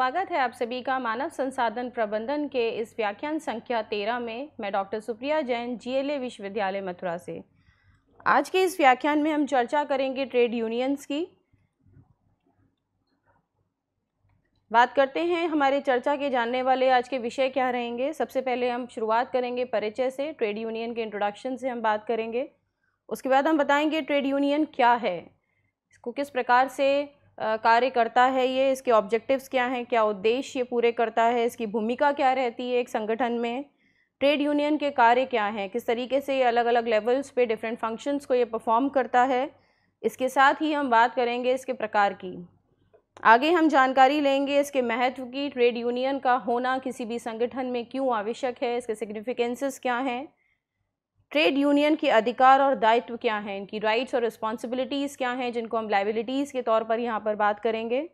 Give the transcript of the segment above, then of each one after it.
स्वागत है आप सभी का मानव संसाधन प्रबंधन के इस व्याख्यान संख्या तेरह में मैं डॉक्टर सुप्रिया जैन जीएलए विश्वविद्यालय मथुरा से आज के इस व्याख्यान में हम चर्चा करेंगे ट्रेड यूनियंस की बात करते हैं हमारे चर्चा के जानने वाले आज के विषय क्या रहेंगे सबसे पहले हम शुरुआत करेंगे परिचय से ट्रेड यूनियन के इंट्रोडक्शन से हम बात करेंगे उसके बाद हम बताएंगे ट्रेड यूनियन क्या है इसको किस प्रकार से कार्य करता है ये इसके ऑब्जेक्टिव्स क्या हैं क्या उद्देश्य ये पूरे करता है इसकी भूमिका क्या रहती है एक संगठन में ट्रेड यूनियन के कार्य क्या हैं किस तरीके से ये अलग अलग लेवल्स पे डिफरेंट फंक्शंस को ये परफॉर्म करता है इसके साथ ही हम बात करेंगे इसके प्रकार की आगे हम जानकारी लेंगे इसके महत्व की ट्रेड यूनियन का होना किसी भी संगठन में क्यों आवश्यक है इसके सिग्निफिकेंसेस क्या हैं ट्रेड यूनियन के अधिकार और दायित्व क्या हैं इनकी राइट्स और रिस्पॉन्सिबिलिटीज़ क्या हैं जिनको हम लाइबिलिटीज़ के तौर पर यहाँ पर बात करेंगे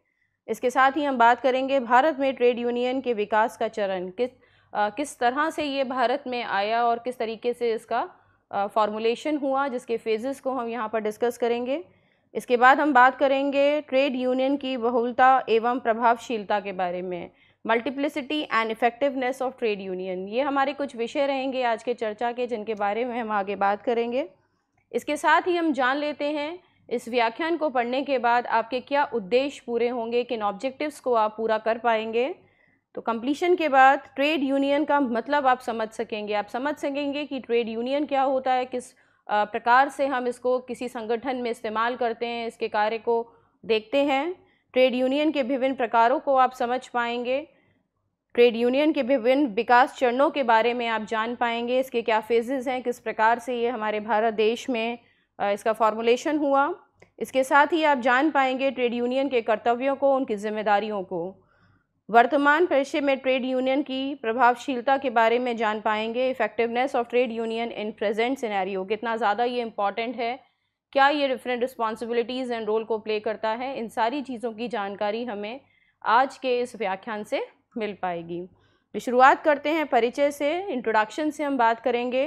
इसके साथ ही हम बात करेंगे भारत में ट्रेड यूनियन के विकास का चरण किस आ, किस तरह से ये भारत में आया और किस तरीके से इसका फॉर्मूलेशन हुआ जिसके फेजेस को हम यहाँ पर डिस्कस करेंगे इसके बाद हम बात करेंगे ट्रेड यूनियन की बहुलता एवं प्रभावशीलता के बारे में multiplicity and effectiveness of trade union ये हमारे कुछ विषय रहेंगे आज के चर्चा के जिनके बारे में हम आगे बात करेंगे इसके साथ ही हम जान लेते हैं इस व्याख्यान को पढ़ने के बाद आपके क्या उद्देश्य पूरे होंगे किन ऑब्जेक्टिव्स को आप पूरा कर पाएंगे तो कंप्लीशन के बाद ट्रेड यूनियन का मतलब आप समझ सकेंगे आप समझ सकेंगे कि ट्रेड यूनियन क्या होता है किस प्रकार से हम इसको किसी संगठन में इस्तेमाल करते हैं इसके कार्य को देखते हैं ट्रेड यूनियन के विभिन्न प्रकारों को आप समझ पाएंगे ट्रेड यूनियन के विभिन्न विकास चरणों के बारे में आप जान पाएंगे इसके क्या फेजेस हैं किस प्रकार से ये हमारे भारत देश में इसका फॉर्मुलेशन हुआ इसके साथ ही आप जान पाएंगे ट्रेड यूनियन के कर्तव्यों को उनकी जिम्मेदारियों को वर्तमान पेशे में ट्रेड यूनियन की प्रभावशीलता के बारे में जान पाएंगे effectiveness of trade union in present scenario कितना ज़्यादा ये इम्पॉर्टेंट है क्या ये डिफरेंट रिस्पॉन्सिबिलिटीज़ एंड रोल को प्ले करता है इन सारी चीज़ों की जानकारी हमें आज के इस व्याख्यान से मिल पाएगी तो शुरुआत करते हैं परिचय से इंट्रोडक्शन से हम बात करेंगे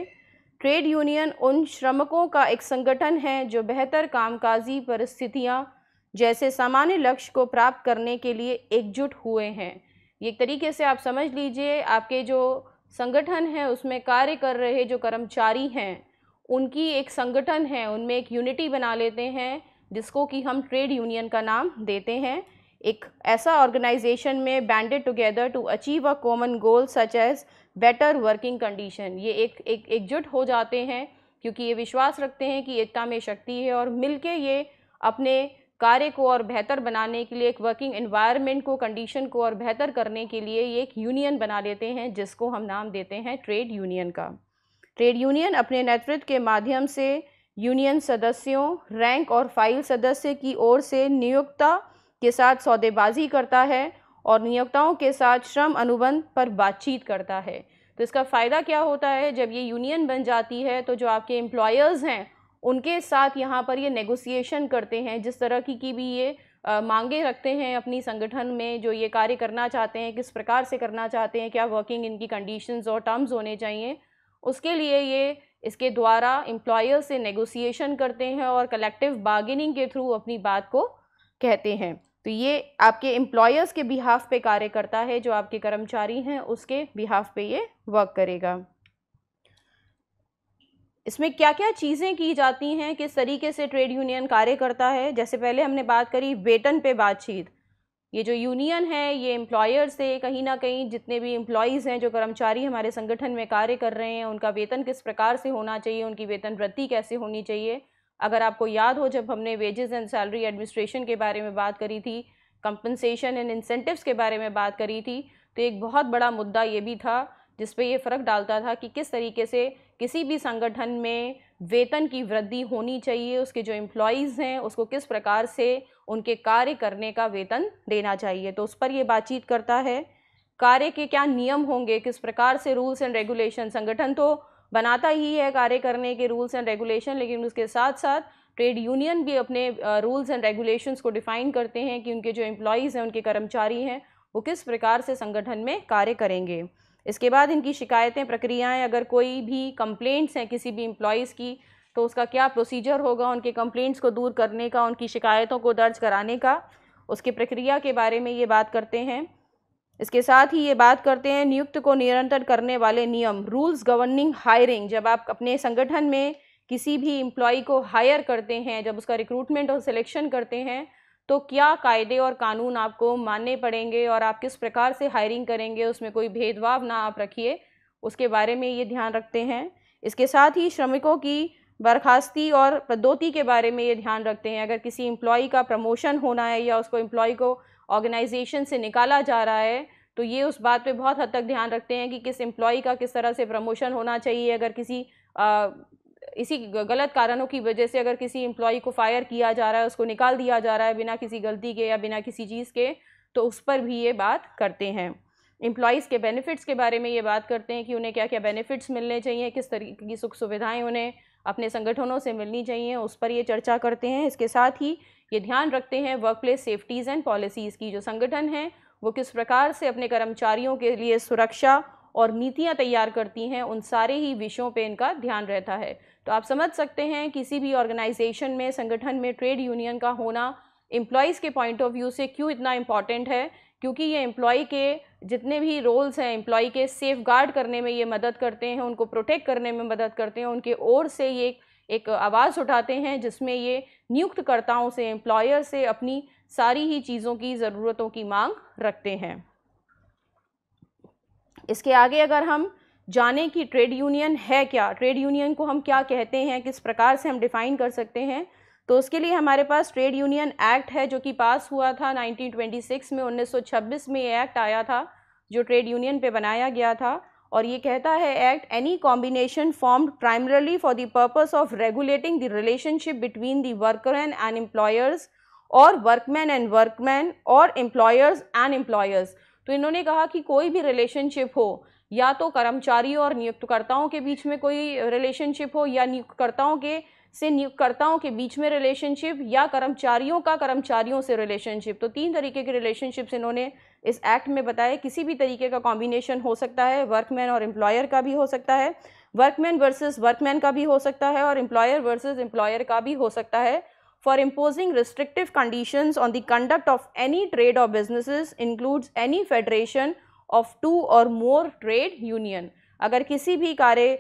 ट्रेड यूनियन उन श्रमिकों का एक संगठन है जो बेहतर कामकाजी परिस्थितियाँ जैसे सामान्य लक्ष्य को प्राप्त करने के लिए एकजुट हुए हैं एक तरीके से आप समझ लीजिए आपके जो संगठन है उसमें कार्य कर रहे जो कर्मचारी हैं उनकी एक संगठन है उनमें एक यूनिटी बना लेते हैं जिसको कि हम ट्रेड यूनियन का नाम देते हैं एक ऐसा ऑर्गेनाइजेशन में banded together to achieve a common goal such as better working condition ये एक एक एकजुट हो जाते हैं क्योंकि ये विश्वास रखते हैं कि एकता में शक्ति है और मिलके ये अपने कार्य को और बेहतर बनाने के लिए एक वर्किंग एनवायरनमेंट को कंडीशन को और बेहतर करने के लिए ये एक यूनियन बना लेते हैं जिसको हम नाम देते हैं ट्रेड यूनियन का ट्रेड यूनियन अपने नेतृत्व के माध्यम से यूनियन सदस्यों रैंक और फाइल सदस्य की ओर से नियुक्ता के साथ सौदेबाजी करता है और नियोक्ताओं के साथ श्रम अनुबंध पर बातचीत करता है तो इसका फ़ायदा क्या होता है जब ये यूनियन बन जाती है तो जो आपके एम्प्लॉयर्स हैं उनके साथ यहाँ पर ये नेगोशिएशन करते हैं जिस तरह की की भी ये आ, मांगे रखते हैं अपनी संगठन में जो ये कार्य करना चाहते हैं किस प्रकार से करना चाहते हैं क्या वर्किंग इनकी कंडीशंस और टर्म्स होने चाहिए उसके लिए ये इसके द्वारा एम्प्लॉयर से नेगोशिएशन करते हैं और कलेक्टिव बार्गेनिंग के थ्रू अपनी बात को कहते हैं तो ये आपके एम्प्लॉयर्स के बिहाफ पे कार्य करता है जो आपके कर्मचारी हैं उसके बिहाफ पे ये वर्क करेगा इसमें क्या क्या चीज़ें की जाती हैं किस तरीके से ट्रेड यूनियन कार्य करता है जैसे पहले हमने बात करी वेतन पे बातचीत ये जो यूनियन है ये एम्प्लॉयर्स से कहीं ना कहीं जितने भी एम्प्लॉयज़ हैं जो कर्मचारी हमारे संगठन में कार्य कर रहे हैं उनका वेतन किस प्रकार से होना चाहिए उनकी वेतन वृद्धि कैसे होनी चाहिए अगर आपको याद हो जब हमने वेजेस एंड सैलरी एडमिनिस्ट्रेशन के बारे में बात करी थी कंपनसेशन एंड इंसेंटिव्स के बारे में बात करी थी तो एक बहुत बड़ा मुद्दा ये भी था जिस पर ये फ़र्क डालता था कि किस तरीके से किसी भी संगठन में वेतन की वृद्धि होनी चाहिए उसके जो एम्प्लॉज़ हैं उसको किस प्रकार से उनके कार्य करने का वेतन देना चाहिए तो उस पर ये बातचीत करता है कार्य के क्या नियम होंगे किस प्रकार से रूल्स एंड रेगुलेशन संगठन तो बनाता ही है कार्य करने के रूल्स एंड रेगुलेशन लेकिन उसके साथ साथ ट्रेड यूनियन भी अपने रूल्स एंड रेगुलेशंस को डिफ़ाइन करते हैं कि उनके जो एम्प्लॉयज़ हैं उनके कर्मचारी हैं वो किस प्रकार से संगठन में कार्य करेंगे इसके बाद इनकी शिकायतें प्रक्रियाएं अगर कोई भी कंप्लेंट्स हैं किसी भी एम्प्लॉयज़ की तो उसका क्या प्रोसीजर होगा उनके कंप्लेंट्स को दूर करने का उनकी शिकायतों को दर्ज कराने का उसकी प्रक्रिया के बारे में ये बात करते हैं इसके साथ ही ये बात करते हैं नियुक्त को निरंतर करने वाले नियम रूल्स गवर्निंग हायरिंग जब आप अपने संगठन में किसी भी एम्प्लॉय को हायर करते हैं जब उसका रिक्रूटमेंट और सिलेक्शन करते हैं तो क्या कायदे और कानून आपको मानने पड़ेंगे और आप किस प्रकार से हायरिंग करेंगे उसमें कोई भेदभाव ना आप रखिए उसके बारे में ये ध्यान रखते हैं इसके साथ ही श्रमिकों की बर्खास्ती और पदोती के बारे में ये ध्यान रखते हैं अगर किसी इम्प्लॉय का प्रमोशन होना है या उसको एम्प्लॉय को ऑर्गेनाइजेशन से निकाला जा रहा है तो ये उस बात पे बहुत हद तक ध्यान रखते हैं कि किस एम्प्लॉय का किस तरह से प्रमोशन होना चाहिए अगर किसी आ, इसी गलत कारणों की वजह से अगर किसी एम्प्लॉई को फायर किया जा रहा है उसको निकाल दिया जा रहा है बिना किसी गलती के या बिना किसी चीज़ के तो उस पर भी ये बात करते हैं एम्प्लॉयज़ के बेनिफिट्स के बारे में ये बात करते हैं कि उन्हें क्या क्या बेनिफिट्स मिलने चाहिए किस तरीके की सुख सुविधाएं उन्हें अपने संगठनों से मिलनी चाहिए उस पर ये चर्चा करते हैं इसके साथ ही ये ध्यान रखते हैं workplace safeties and policies की जो संगठन हैं वो किस प्रकार से अपने कर्मचारियों के लिए सुरक्षा और नीतियां तैयार करती हैं उन सारे ही विषयों पे इनका ध्यान रहता है तो आप समझ सकते हैं किसी भी ऑर्गेनाइजेशन में संगठन में ट्रेड यूनियन का होना एम्प्लॉयज़ के पॉइंट ऑफ व्यू से क्यों इतना इम्पॉर्टेंट है क्योंकि ये एम्प्लॉय के जितने भी रोल्स हैं एम्प्लॉय के सेफ़ गार्ड करने में ये मदद करते हैं उनको प्रोटेक्ट करने में मदद करते हैं उनके ओर से ये एक आवाज़ उठाते हैं जिसमें ये नियुक्तकर्ताओं से एम्प्लॉयर से अपनी सारी ही चीज़ों की ज़रूरतों की मांग रखते हैं इसके आगे अगर हम जाने कि ट्रेड यूनियन है क्या ट्रेड यूनियन को हम क्या कहते हैं किस प्रकार से हम डिफ़ाइन कर सकते हैं तो उसके लिए हमारे पास ट्रेड यूनियन एक्ट है जो कि पास हुआ था 1926 में 1926 में ये एक्ट आया था जो ट्रेड यूनियन पे बनाया गया था और ये कहता है act any combination formed primarily for the purpose of regulating the relationship between the worker and an employers or workmen and workmen or employers and employers तो इन्होंने कहा कि कोई भी रिलेशनशिप हो या तो कर्मचारी और नियुक्तकर्ताओं के बीच में कोई रिलेशनशिप हो या नियुक्तकर्ताओं के से नियुक्तकर्ताओं के बीच में रिलेशनशिप या कर्मचारियों का कर्मचारियों से रिलेशनशिप तो तीन तरीके की रिलेशनशिप्स इन्होंने इस एक्ट में बताया किसी भी तरीके का कॉम्बिनेशन हो सकता है वर्कमैन और एम्प्लॉयर का भी हो सकता है वर्कमैन वर्सेस वर्कमैन का भी हो सकता है और एम्प्लॉयर वर्सेस एम्प्लॉयर का भी हो सकता है for imposing restrictive condition on the conduct of any trade or businesses includes any federation of two or more trade union अगर किसी भी कार्य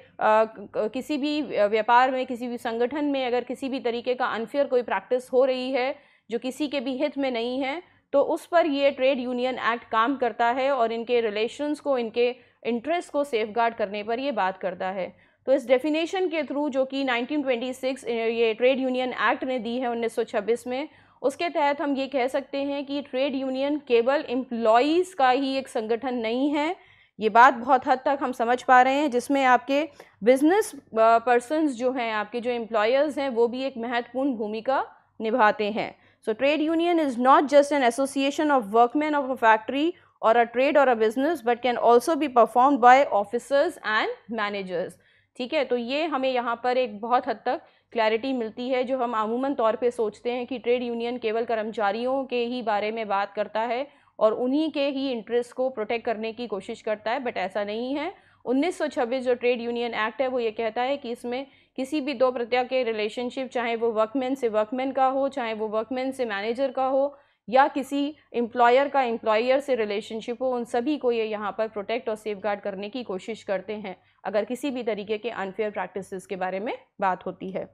किसी भी व्यापार में किसी भी संगठन में अगर किसी भी तरीके का अनफेयर कोई प्रैक्टिस हो रही है जो किसी के भी हित में नहीं है तो उस पर ये ट्रेड यूनियन एक्ट काम करता है और इनके रिलेशंस को इनके इंटरेस्ट को सेफ करने पर ये बात करता है तो इस डेफिनेशन के थ्रू जो कि 1926 ये ट्रेड यूनियन एक्ट ने दी है 1926 में उसके तहत हम ये कह सकते हैं कि ट्रेड यूनियन केवल एम्प्लॉयज़ का ही एक संगठन नहीं है ये बात बहुत हद तक हम समझ पा रहे हैं जिसमें आपके बिजनेस पर्सनस जो हैं आपके जो एम्प्लॉयर्स हैं वो भी एक महत्वपूर्ण भूमिका निभाते हैं So trade union is not just an association of workmen of a factory or a trade or a business but can also be performed by officers and managers. ठीक है तो ये हमें यहाँ पर एक बहुत हद तक क्लैरिटी मिलती है जो हम अमूमन तौर पे सोचते हैं कि ट्रेड यूनियन केवल कर्मचारियों के ही बारे में बात करता है और उन्हीं के ही इंटरेस्ट को प्रोटेक्ट करने की कोशिश करता है बट ऐसा नहीं है 1926 जो ट्रेड यूनियन एक्ट है वो ये कहता है कि इसमें किसी भी दो प्रत्यय के रिलेशनशिप चाहे वो वर्कमैन से वर्कमैन का हो चाहे वो वर्कमैन से मैनेजर का हो या किसी एम्प्लॉयर का एम्प्लॉयर से रिलेशनशिप हो उन सभी को ये यहाँ पर प्रोटेक्ट और सेफ करने की कोशिश करते हैं अगर किसी भी तरीके के अनफेयर प्रैक्टिस के बारे में बात होती है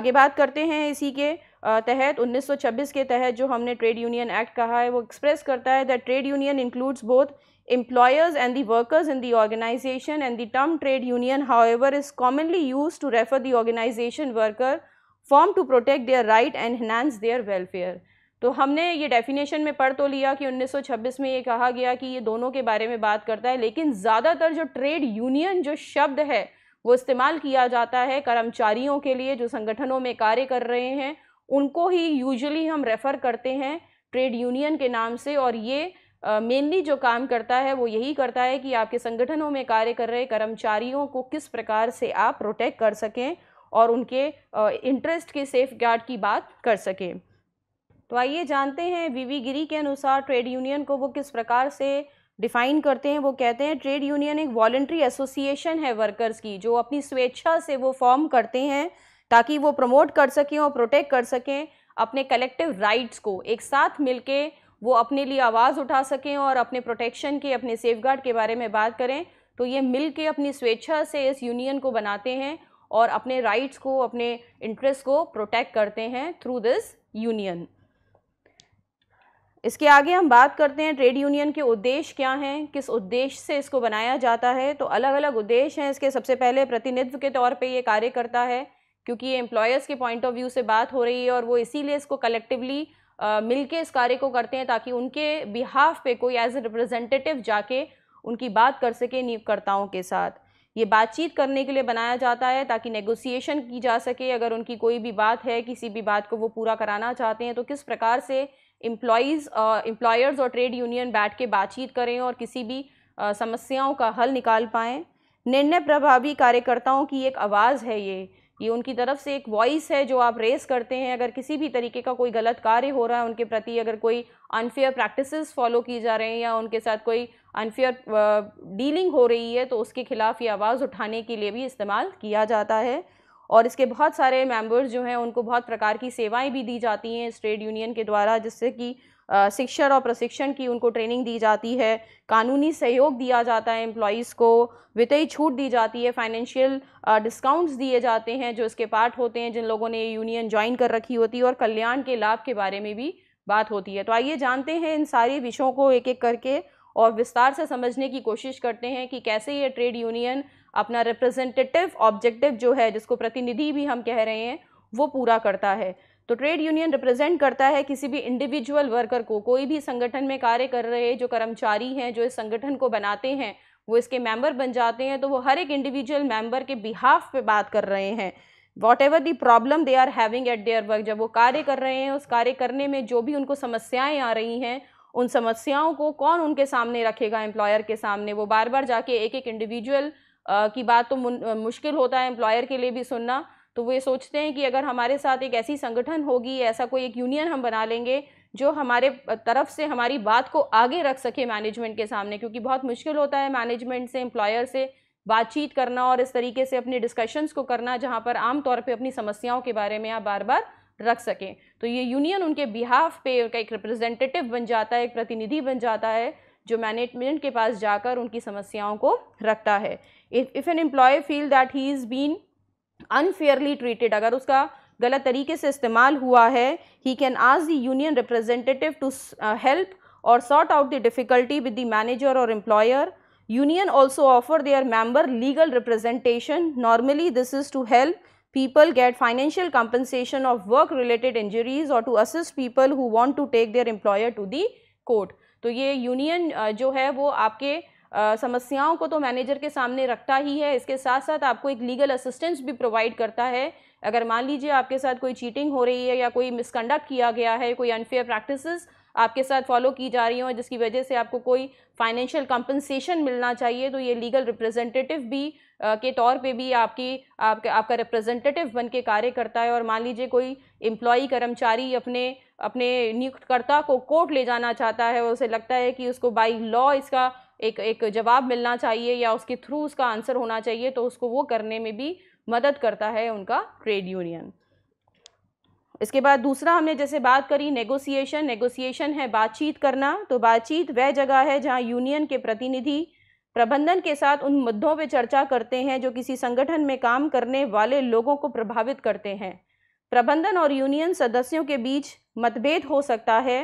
आगे बात करते हैं इसी के तहत 1926 के तहत जो हमने ट्रेड यूनियन एक्ट कहा है वो एक्सप्रेस करता है that trade union includes both employers and the workers in the organization and the term trade union however is commonly used to refer the organization worker formed to protect their right and enhance their welfare तो हमने ये definition में पढ़ तो लिया कि 1926 में ये कहा गया कि ये दोनों के बारे में बात करता है लेकिन ज़्यादातर जो ट्रेड यूनियन जो शब्द है वो इस्तेमाल किया जाता है कर्मचारियों के लिए जो संगठनों में कार्य कर रहे हैं उनको ही यूजुअली हम रेफ़र करते हैं ट्रेड यूनियन के नाम से और ये मेनली जो काम करता है वो यही करता है कि आपके संगठनों में कार्य कर रहे कर्मचारियों को किस प्रकार से आप प्रोटेक्ट कर सकें और उनके इंटरेस्ट के सेफ गार्ड की बात कर सकें तो आइए जानते हैं वीवी गिरी के अनुसार ट्रेड यूनियन को वो किस प्रकार से डिफाइन करते हैं वो कहते हैं ट्रेड यूनियन एक वॉल्ट्री एसोसिएशन है वर्कर्स की जो अपनी स्वेच्छा से वो फॉर्म करते हैं ताकि वो प्रमोट कर सकें और प्रोटेक्ट कर सकें अपने कलेक्टिव राइट्स को एक साथ मिलके वो अपने लिए आवाज़ उठा सकें और अपने प्रोटेक्शन के अपने सेफ़ के बारे में बात करें तो ये मिल के अपनी स्वेच्छा से इस यूनियन को बनाते हैं और अपने राइट्स को अपने इंटरेस्ट को प्रोटेक्ट करते हैं थ्रू दिस यूनियन इसके आगे हम बात करते हैं ट्रेड यूनियन के उद्देश्य क्या हैं किस उद्देश्य से इसको बनाया जाता है तो अलग अलग उद्देश्य हैं इसके सबसे पहले प्रतिनिधित्व के तौर पे ये कार्य करता है क्योंकि ये एम्प्लॉयर्स के पॉइंट ऑफ व्यू से बात हो रही है और वो इसीलिए इसको कलेक्टिवली मिलके इस कार्य को करते हैं ताकि उनके बिहाफ पे कोई एज ए रिप्रेजेंटेटिव जाके उनकी बात कर सके नियुक्तकर्ताओं के साथ ये बातचीत करने के लिए बनाया जाता है ताकि नेगोशिएशन की जा सके अगर उनकी कोई भी बात है किसी भी बात को वो पूरा कराना चाहते हैं तो किस प्रकार से एम्प्लॉयज़ एम्प्लॉयर्स और ट्रेड यूनियन बैठ के बातचीत करें और किसी भी समस्याओं का हल निकाल पाएँ निर्णय प्रभावी कार्यकर्ताओं की एक आवाज़ है ये ये उनकी तरफ से एक वॉइस है जो आप रेस करते हैं अगर किसी भी तरीके का कोई गलत कार्य हो रहा है उनके प्रति अगर कोई अनफेयर प्रैक्टिसेस फॉलो की जा रहे हैं या उनके साथ कोई अनफेयर डीलिंग हो रही है तो उसके खिलाफ ये आवाज़ उठाने के लिए भी इस्तेमाल किया जाता है और इसके बहुत सारे मेंबर्स जो हैं उनको बहुत प्रकार की सेवाएं भी दी जाती हैं इस ट्रेड यूनियन के द्वारा जिससे कि शिक्षा और प्रशिक्षण की उनको ट्रेनिंग दी जाती है कानूनी सहयोग दिया जाता है एम्प्लॉयज़ को वित्तीय छूट दी जाती है फाइनेंशियल डिस्काउंट्स दिए जाते हैं जो इसके पार्ट होते हैं जिन लोगों ने यूनियन ज्वाइन कर रखी होती है और कल्याण के लाभ के बारे में भी बात होती है तो आइए जानते हैं इन सारे विषयों को एक एक करके और विस्तार से समझने की कोशिश करते हैं कि कैसे ये ट्रेड यूनियन अपना रिप्रेजेंटेटिव ऑब्जेक्टिव जो है जिसको प्रतिनिधि भी हम कह रहे हैं वो पूरा करता है तो ट्रेड यूनियन रिप्रेजेंट करता है किसी भी इंडिविजुअल वर्कर को कोई भी संगठन में कार्य कर रहे जो कर्मचारी हैं जो इस संगठन को बनाते हैं वो इसके मेंबर बन जाते हैं तो वो हर एक इंडिविजुअल मेंबर के बिहाफ पे बात कर रहे हैं whatever the problem they are having at their work जब वो कार्य कर रहे हैं उस कार्य करने में जो भी उनको समस्याएं आ रही हैं उन समस्याओं को कौन उनके सामने रखेगा एम्प्लॉयर के सामने वो बार बार जाके एक एक इंडिविजुअल की बात तो मुश्किल होता है एम्प्लॉयर के लिए भी सुनना तो वे सोचते हैं कि अगर हमारे साथ एक ऐसी संगठन होगी ऐसा कोई एक यूनियन हम बना लेंगे जो हमारे तरफ से हमारी बात को आगे रख सके मैनेजमेंट के सामने क्योंकि बहुत मुश्किल होता है मैनेजमेंट से एम्प्लॉयर से बातचीत करना और इस तरीके से अपने डिस्कशंस को करना जहाँ पर आमतौर पर अपनी समस्याओं के बारे में आप बार बार रख सकें तो ये यूनियन उनके बिहाफ पे उनका एक रिप्रेजेंटेटिव बन जाता है एक प्रतिनिधि बन जाता है जो मैनेजमेंट के पास जाकर उनकी समस्याओं को रखता है if an employee feel that he is been unfairly treated अगर उसका गलत तरीके से इस्तेमाल हुआ है he can ask the union representative to help or sort out the difficulty with the manager or employer union also offer their member legal representation normally this is to help people get financial compensation of work related injuries or to assist people who want to take their employer two the court तो ये union uh, जो है वो आपके समस्याओं को तो manager के सामने रखता ही है इसके साथ साथ आपको एक लीगल असिस्टेंस भी प्रोवाइड करता है अगर मान लीजिए आपके साथ कोई चीटिंग हो रही है या कोई मिसकंडक्ट किया गया है कोई अनफेयर प्रैक्टिसेस आपके साथ फॉलो की जा रही हो जिसकी वजह से आपको कोई फाइनेंशियल कंपनसेशन मिलना चाहिए तो ये लीगल रिप्रेजेंटेटिव भी आ, के तौर पे भी आपकी आपका आपका रिप्रेजेंटेटिव बन के कार्य करता है और मान लीजिए कोई एम्प्लॉई कर्मचारी अपने अपने नियुक्तकर्ता को कोर्ट ले जाना चाहता है उसे लगता है कि उसको बाई लॉ इसका एक एक जवाब मिलना चाहिए या उसके थ्रू उसका आंसर होना चाहिए तो उसको वो करने में भी मदद करता है उनका ट्रेड यूनियन इसके बाद दूसरा हमने जैसे बात करी नेगोशिएशन नेगोशिएशन है बातचीत करना तो बातचीत वह जगह है जहाँ यूनियन के प्रतिनिधि प्रबंधन के साथ उन मुद्दों पर चर्चा करते हैं जो किसी संगठन में काम करने वाले लोगों को प्रभावित करते हैं प्रबंधन और यूनियन सदस्यों के बीच मतभेद हो सकता है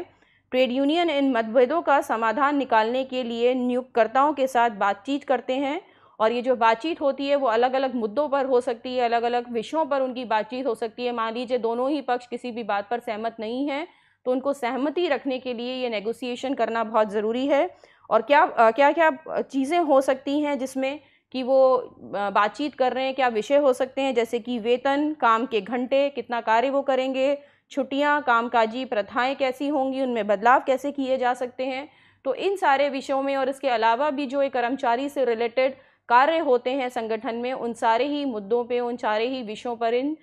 ट्रेड यूनियन इन मतभेदों का समाधान निकालने के लिए नियुक्तकर्ताओं के साथ बातचीत करते हैं और ये जो बातचीत होती है वो अलग अलग मुद्दों पर हो सकती है अलग अलग विषयों पर उनकी बातचीत हो सकती है मान लीजिए दोनों ही पक्ष किसी भी बात पर सहमत नहीं है तो उनको सहमति रखने के लिए ये नेगोशिएशन करना बहुत ज़रूरी है और क्या क्या क्या चीज़ें हो सकती हैं जिसमें कि वो बातचीत कर रहे हैं क्या विषय हो सकते हैं जैसे कि वेतन काम के घंटे कितना कार्य वो करेंगे छुट्टियाँ कामकाजी प्रथाएं कैसी होंगी उनमें बदलाव कैसे किए जा सकते हैं तो इन सारे विषयों में और इसके अलावा भी जो एक कर्मचारी से रिलेटेड कार्य होते हैं संगठन में उन सारे ही मुद्दों पे उन सारे ही विषयों पर इन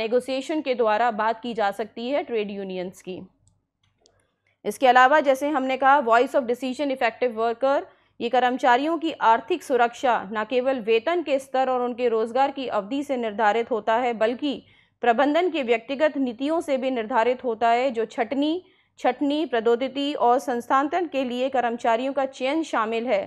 नेगोशिएशन के द्वारा बात की जा सकती है ट्रेड यूनियंस की इसके अलावा जैसे हमने कहा voice of decision effective worker ये कर्मचारियों की आर्थिक सुरक्षा न केवल वेतन के स्तर और उनके रोजगार की अवधि से निर्धारित होता है बल्कि प्रबंधन की व्यक्तिगत नीतियों से भी निर्धारित होता है जो छटनी छटनी प्रदोदिति और संस्थान्तरण के लिए कर्मचारियों का चयन शामिल है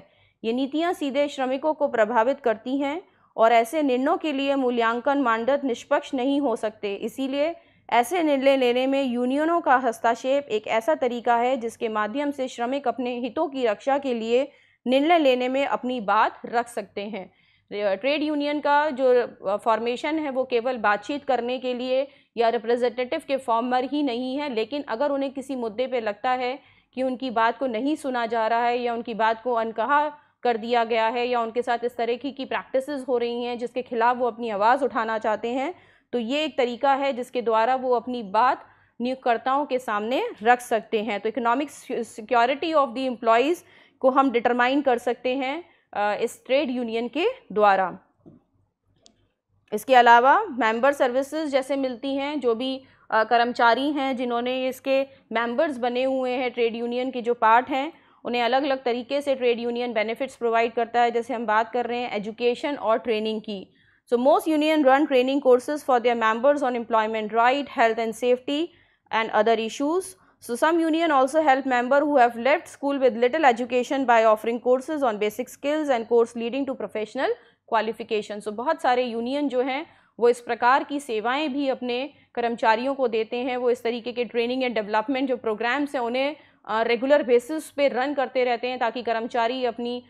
ये नीतियाँ सीधे श्रमिकों को प्रभावित करती हैं और ऐसे निर्णयों के लिए मूल्यांकन मानदंड निष्पक्ष नहीं हो सकते इसीलिए ऐसे निर्णय लेने में यूनियनों का हस्तक्षेप एक ऐसा तरीका है जिसके माध्यम से श्रमिक अपने हितों की रक्षा के लिए निर्णय लेने में अपनी बात रख सकते हैं ट्रेड यूनियन का जो फॉर्मेशन है वो केवल बातचीत करने के लिए या रिप्रेजेंटेटिव के फॉर्मर ही नहीं है लेकिन अगर उन्हें किसी मुद्दे पे लगता है कि उनकी बात को नहीं सुना जा रहा है या उनकी बात को अनकहा कर दिया गया है या उनके साथ इस तरह की की प्रैक्टिसेस हो रही हैं जिसके खिलाफ वो अपनी आवाज़ उठाना चाहते हैं तो ये एक तरीका है जिसके द्वारा वो अपनी बात नियुक्तकर्ताओं के सामने रख सकते हैं तो economic security of the employees को हम डिटरमाइन कर सकते हैं इस ट्रेड यूनियन के द्वारा इसके अलावा मेंबर सर्विसेज जैसे मिलती हैं जो भी कर्मचारी हैं जिन्होंने इसके मेंबर्स बने हुए हैं ट्रेड यूनियन के जो पार्ट हैं उन्हें अलग अलग तरीके से ट्रेड यूनियन बेनिफिट्स प्रोवाइड करता है जैसे हम बात कर रहे हैं एजुकेशन और ट्रेनिंग की so most union run training courses for their members on employment right health and safety and other issues so some union also help member who have left school with little education by offering courses on basic skills and course leading to professional qualification so बहुत सारे union जो हैं वो इस प्रकार की सेवाएं भी अपने कर्मचारियों को देते हैं वो इस तरीके के ट्रेनिंग एंड डेवलपमेंट जो प्रोग्राम्स हैं उन्हें रेगुलर बेसिस पे रन करते रहते हैं ताकि कर्मचारी अपनी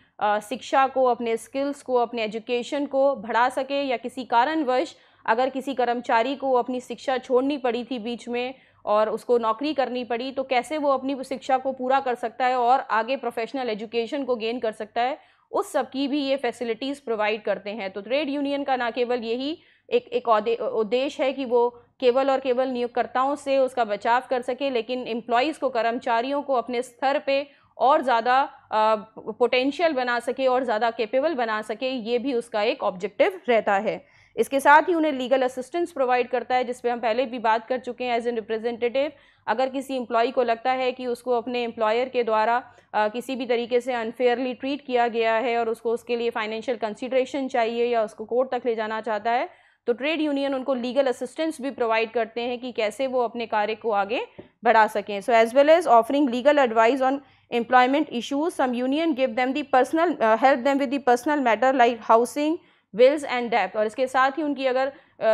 शिक्षा को अपने स्किल्स को अपने एजुकेशन को बढ़ा सके या किसी कारणवश अगर किसी कर्मचारी को अपनी शिक्षा छोड़नी पड़ी थी बीच में और उसको नौकरी करनी पड़ी तो कैसे वो अपनी शिक्षा को पूरा कर सकता है और आगे प्रोफेशनल एजुकेशन को गेन कर सकता है उस सब की भी ये फैसिलिटीज़ प्रोवाइड करते हैं तो ट्रेड यूनियन का ना केवल यही एक एक उद्देश्य है कि वो केवल और केवल नियोगकर्ताओं से उसका बचाव कर सके लेकिन एम्प्लॉयज़ को कर्मचारियों को अपने स्तर पे और ज़्यादा पोटेंशियल बना सके और ज़्यादा केपेबल बना सके ये भी उसका एक ऑब्जेक्टिव रहता है इसके साथ ही उन्हें लीगल असिस्टेंस प्रोवाइड करता है जिस हम पहले भी बात कर चुके हैं एज एन रिप्रेजेंटेटिव अगर किसी एम्प्लॉय को लगता है कि उसको अपने एम्प्लॉयर के द्वारा आ, किसी भी तरीके से अनफेयरली ट्रीट किया गया है और उसको उसके लिए फाइनेंशियल कंसिड्रेशन चाहिए या उसको कोर्ट तक ले जाना चाहता है तो ट्रेड यूनियन उनको लीगल असिस्टेंस भी प्रोवाइड करते हैं कि कैसे वो अपने कार्य को आगे बढ़ा सकें so as well as offering legal advice on employment issues some union give them the personal help them with the personal matter like housing wills and डेप्थ और इसके साथ ही उनकी अगर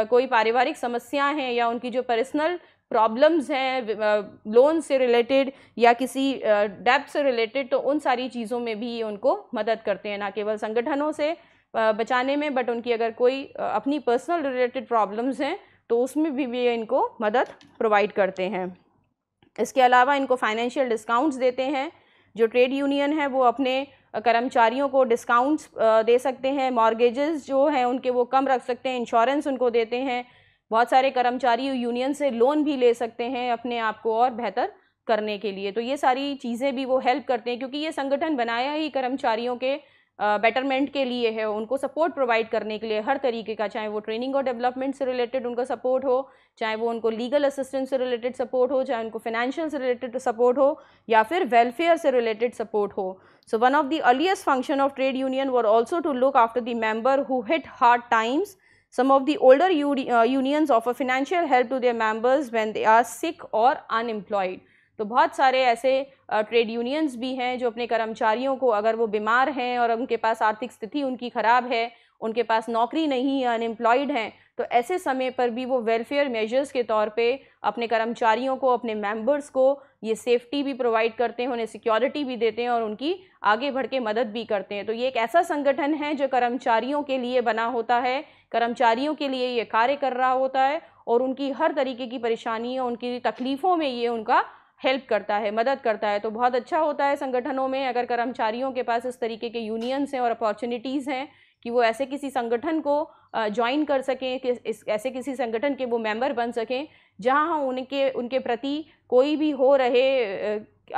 कोई पारिवारिक समस्याएं हैं या उनकी जो पर्सनल प्रॉब्लम्स हैं लोन से रिलेटेड या किसी डेप्थ से रिलेटेड तो उन सारी चीज़ों में भी ये उनको मदद करते हैं ना केवल संगठनों से बचाने में बट उनकी अगर कोई अपनी पर्सनल रिलेटेड प्रॉब्लम्स हैं तो उसमें भी ये इनको मदद प्रोवाइड करते हैं इसके अलावा इनको फाइनेंशियल डिस्काउंट्स देते हैं जो ट्रेड यूनियन है वो अपने कर्मचारियों को डिस्काउंट्स दे सकते हैं मॉर्गेजेस जो हैं उनके वो कम रख सकते हैं इंश्योरेंस उनको देते हैं बहुत सारे कर्मचारी यूनियन से लोन भी ले सकते हैं अपने आप को और बेहतर करने के लिए तो ये सारी चीज़ें भी वो हेल्प करते हैं क्योंकि ये संगठन बनाया ही कर्मचारियों के बेटरमेंट के लिए है उनको सपोर्ट प्रोवाइड करने के लिए हर तरीके का चाहे वो ट्रेनिंग और डेवलपमेंट से रिलेटेड उनका सपोर्ट हो चाहे वो उनको लीगल असिस्टेंस से रिलेटेड सपोर्ट हो चाहे उनको फाइनेंशियल से रिलेटेड सपोर्ट हो या फिर वेलफेयर से रिलेटेड सपोर्ट हो so one of the earliest function of trade union were also to look after the member who hit hard times of of older unions of a financial help to their members when they are sick or unemployed तो बहुत सारे ऐसे trade unions भी हैं जो अपने कर्मचारियों को अगर वो बीमार हैं और उनके पास आर्थिक स्थिति उनकी ख़राब है उनके पास नौकरी नहीं है अनएम्प्लॉयड हैं तो ऐसे समय पर भी वो वेलफेयर मेजर्स के तौर पे अपने कर्मचारियों को अपने मेंबर्स को ये सेफ्टी भी प्रोवाइड करते हैं उन्हें सिक्योरिटी भी देते हैं और उनकी आगे बढ़ के मदद भी करते हैं तो ये एक ऐसा संगठन है जो कर्मचारियों के लिए बना होता है कर्मचारियों के लिए ये कार्य कर रहा होता है और उनकी हर तरीके की परेशानी उनकी तकलीफ़ों में ये उनका हेल्प करता है मदद करता है तो बहुत अच्छा होता है संगठनों में अगर कर्मचारियों के पास इस तरीके के यूनियंस हैं और अपॉर्चुनिटीज़ हैं कि वो ऐसे किसी संगठन को ज्वाइन कर सकें कि इस ऐसे किसी संगठन के वो मेंबर बन सकें जहां हम उनके उनके प्रति कोई भी हो रहे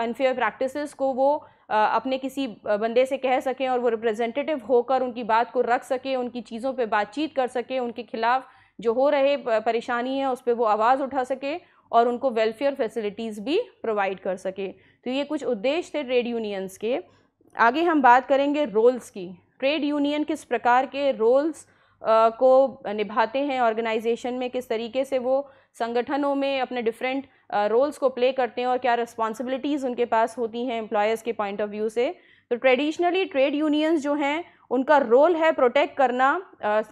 अनफेयर प्रैक्टिसेस को वो अपने किसी बंदे से कह सकें और वो रिप्रेजेंटेटिव होकर उनकी बात को रख सकें उनकी चीज़ों पे बातचीत कर सकें उनके खिलाफ जो हो रहे परेशानी है उस पर वो आवाज़ उठा सके और उनको वेलफेयर फैसिलिटीज़ भी प्रोवाइड कर सके तो ये कुछ उद्देश्य थे ट्रेड यूनियंस के आगे हम बात करेंगे रोल्स की ट्रेड यूनियन किस प्रकार के रोल्स को निभाते हैं ऑर्गेनाइजेशन में किस तरीके से वो संगठनों में अपने डिफरेंट रोल्स को प्ले करते हैं और क्या रिस्पॉन्सिबिलिटीज़ उनके पास होती हैं एम्प्लॉयज़ के पॉइंट ऑफ व्यू से तो ट्रेडिशनली ट्रेड यूनियंस जो हैं उनका रोल है प्रोटेक्ट करना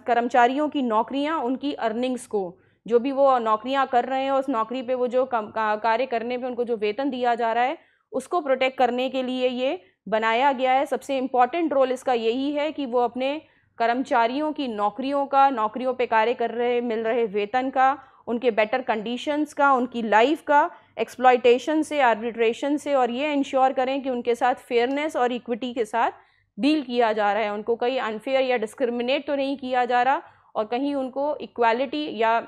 कर्मचारियों की नौकरियां उनकी अर्निंग्स को जो भी वो नौकरियां कर रहे हैं और उस नौकरी पे वो जो कार्य करने पे उनको जो वेतन दिया जा रहा है उसको प्रोटेक्ट करने के लिए ये बनाया गया है सबसे इम्पॉर्टेंट रोल इसका यही है कि वो अपने कर्मचारियों की नौकरियों का नौकरियों पे कार्य कर रहे मिल रहे वेतन का उनके बेटर कंडीशंस का उनकी लाइफ का एक्सप्लॉयटेशन से आर्बिट्रेशन से और ये इंश्योर करें कि उनके साथ फेयरनेस और इक्विटी के साथ डील किया जा रहा है उनको कहीं अनफेयर या डिस्क्रिमिनेट तो नहीं किया जा रहा और कहीं उनको इक्वालिटी या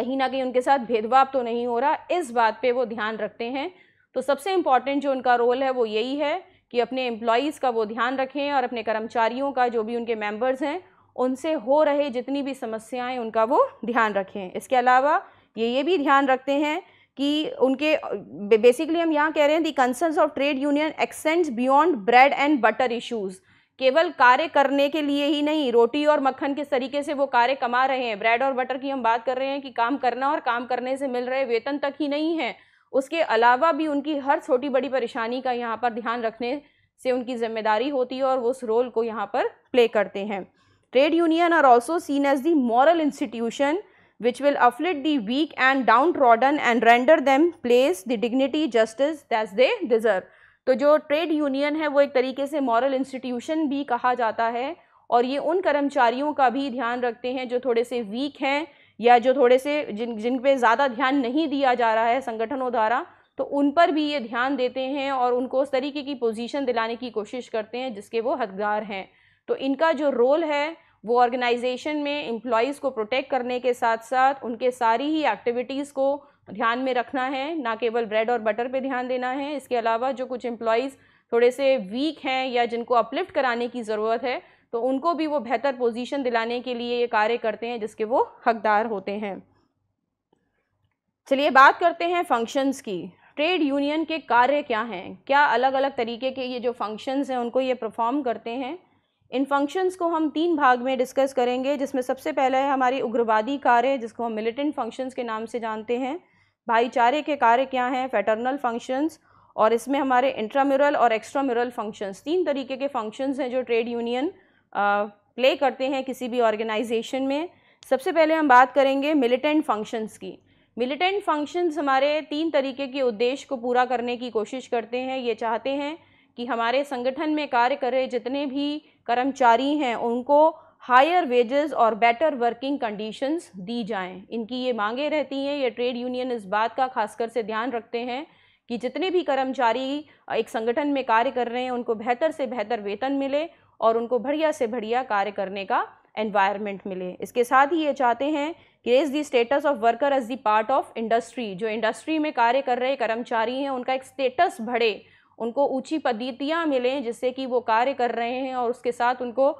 कहीं ना कहीं उनके साथ भेदभाव तो नहीं हो रहा इस बात पे वो ध्यान रखते हैं तो सबसे इम्पॉर्टेंट जो उनका रोल है वो यही है कि अपने एम्प्लॉयज़ का वो ध्यान रखें और अपने कर्मचारियों का जो भी उनके मेम्बर्स हैं उनसे हो रहे जितनी भी समस्याएँ उनका वो ध्यान रखें इसके अलावा ये ये भी ध्यान रखते हैं कि उनके बेसिकली हम यहाँ कह रहे हैं the concerns of trade union extends beyond bread and butter issues केवल कार्य करने के लिए ही नहीं रोटी और मक्खन किस तरीके से वो कार्य कमा रहे हैं ब्रेड और बटर की हम बात कर रहे हैं कि काम करना और काम करने से मिल रहे वेतन तक ही नहीं है उसके अलावा भी उनकी हर छोटी बड़ी परेशानी का यहाँ पर ध्यान रखने से उनकी जिम्मेदारी होती है और वो उस रोल को यहाँ पर प्ले करते हैं trade union are also seen as the moral institution which will uplift the weak and downtrodden and render them place the dignity justice that they deserve तो जो ट्रेड यूनियन है वो एक तरीके से मॉरल इंस्टीट्यूशन भी कहा जाता है और ये उन कर्मचारियों का भी ध्यान रखते हैं जो थोड़े से वीक हैं या जो थोड़े से जिन जिन पे ज़्यादा ध्यान नहीं दिया जा रहा है संगठनों द्वारा तो उन पर भी ये ध्यान देते हैं और उनको उस तरीके की पोजीशन दिलाने की कोशिश करते हैं जिसके वो हकदार हैं तो इनका जो रोल है वो ऑर्गेनाइजेशन में एम्प्लॉयज़ को प्रोटेक्ट करने के साथ साथ उनके सारी ही एक्टिविटीज़ को ध्यान में रखना है ना केवल ब्रेड और बटर पे ध्यान देना है इसके अलावा जो कुछ एम्प्लॉयज़ थोड़े से वीक हैं या जिनको अपलिफ्ट कराने की ज़रूरत है तो उनको भी वो बेहतर पोजीशन दिलाने के लिए ये कार्य करते हैं जिसके वो हकदार होते हैं चलिए बात करते हैं फंक्शंस की ट्रेड यूनियन के कार्य क्या हैं क्या अलग अलग तरीके के ये जो फंक्शंस हैं उनको ये परफॉर्म करते हैं इन फंक्शंस को हम तीन भाग में डिस्कस करेंगे जिसमें सबसे पहला है हमारी उग्रवादी कार्य जिसको हम मिलिटेंट फंक्शंस के नाम से जानते हैं भाईचारे के कार्य क्या हैं फैटर्नल फंक्शंस और इसमें हमारे इंट्राम्यूरल और एक्स्ट्राम्यूरल फंक्शंस तीन तरीके के फंक्शंस हैं जो ट्रेड यूनियन प्ले करते हैं किसी भी ऑर्गेनाइजेशन में सबसे पहले हम बात करेंगे मिलिटेंट फंक्शंस की मिलिटेंट फंक्शंस हमारे तीन तरीके के उद्देश्य को पूरा करने की कोशिश करते हैं ये चाहते हैं कि हमारे संगठन में कार्य कर रहे जितने भी कर्मचारी हैं उनको हायर वेजेस और बेटर वर्किंग कंडीशंस दी जाएं इनकी ये मांगे रहती हैं ये ट्रेड यूनियन इस बात का खासकर से ध्यान रखते हैं कि जितने भी कर्मचारी एक संगठन में कार्य कर रहे हैं उनको बेहतर से बेहतर वेतन मिले और उनको बढ़िया से बढ़िया कार्य करने का एनवायरनमेंट मिले इसके साथ ही ये चाहते हैं कि raise the status of worker as the part of industry जो इंडस्ट्री में कार्य कर रहे कर्मचारी हैं उनका एक स्टेटस बढ़े उनको ऊँची पद्धतियाँ मिलें जिससे कि वो कार्य कर रहे हैं और उसके साथ उनको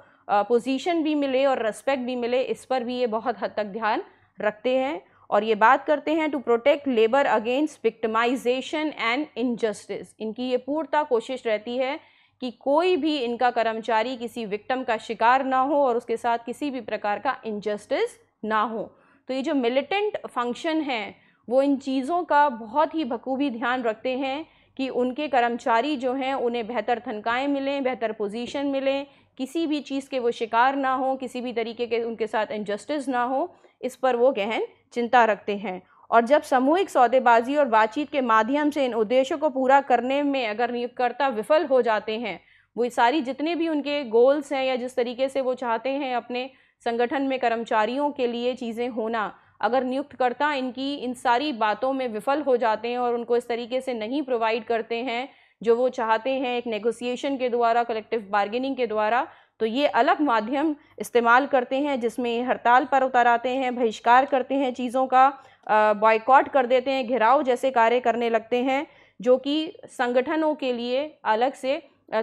पोजीशन भी मिले और रेस्पेक्ट भी मिले इस पर भी ये बहुत हद तक ध्यान रखते हैं और ये बात करते हैं to protect labour against victimisation and injustice इनकी ये पूर्णता कोशिश रहती है कि कोई भी इनका कर्मचारी किसी विक्टम का शिकार ना हो और उसके साथ किसी भी प्रकार का इनजस्टिस ना हो तो ये जो मिलिटेंट फंक्शन है वो इन चीज़ों का बहुत ही बखूबी ध्यान रखते हैं कि उनके कर्मचारी जो हैं उन्हें बेहतर तनख्वाहें मिलें बेहतर पोजीशन मिलें किसी भी चीज़ के वो शिकार ना हो किसी भी तरीके के उनके साथ इनजस्टिस ना हो इस पर वो गहन चिंता रखते हैं और जब सामूहिक सौदेबाजी और बातचीत के माध्यम से इन उद्देश्यों को पूरा करने में अगर नियुक्तकर्ता विफल हो जाते हैं वो सारी जितने भी उनके गोल्स हैं या जिस तरीके से वो चाहते हैं अपने संगठन में कर्मचारियों के लिए चीज़ें होना अगर नियुक्तकर्ता इनकी इन सारी बातों में विफल हो जाते हैं और उनको इस तरीके से नहीं प्रोवाइड करते हैं जो वो चाहते हैं एक नेगोसिएशन के द्वारा कलेक्टिव बार्गेनिंग के द्वारा तो ये अलग माध्यम इस्तेमाल करते हैं जिसमें हड़ताल पर उतर आते हैं बहिष्कार करते हैं चीज़ों का बॉयकॉट कर देते हैं घेराव जैसे कार्य करने लगते हैं जो कि संगठनों के लिए अलग से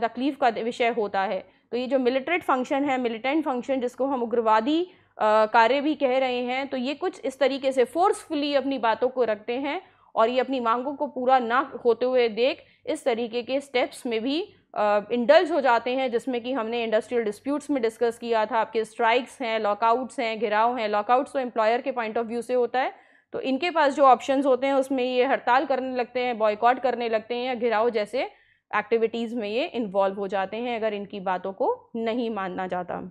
तकलीफ़ का विषय होता है तो ये जो मिलिटेंट फंक्शन है मिलिटेंट फंक्शन जिसको हम उग्रवादी कार्य भी कह रहे हैं तो ये कुछ इस तरीके से फोर्सफुली अपनी बातों को रखते हैं और ये अपनी मांगों को पूरा ना होते हुए देख इस तरीके के स्टेप्स में भी इंडल्ज हो जाते हैं जिसमें कि हमने इंडस्ट्रियल डिस्प्यूट्स में डिस्कस किया था आपके स्ट्राइक्स हैं लॉकआउट्स हैं घिराव हैं लॉकआउट्स तो एम्प्लॉयर के पॉइंट ऑफ व्यू से होता है तो इनके पास जो ऑप्शन होते हैं उसमें ये हड़ताल करने लगते हैं बॉयकॉट करने लगते हैं या घिराव जैसे एक्टिविटीज़ में ये इन्वॉल्व हो जाते हैं अगर इनकी बातों को नहीं मानना जाता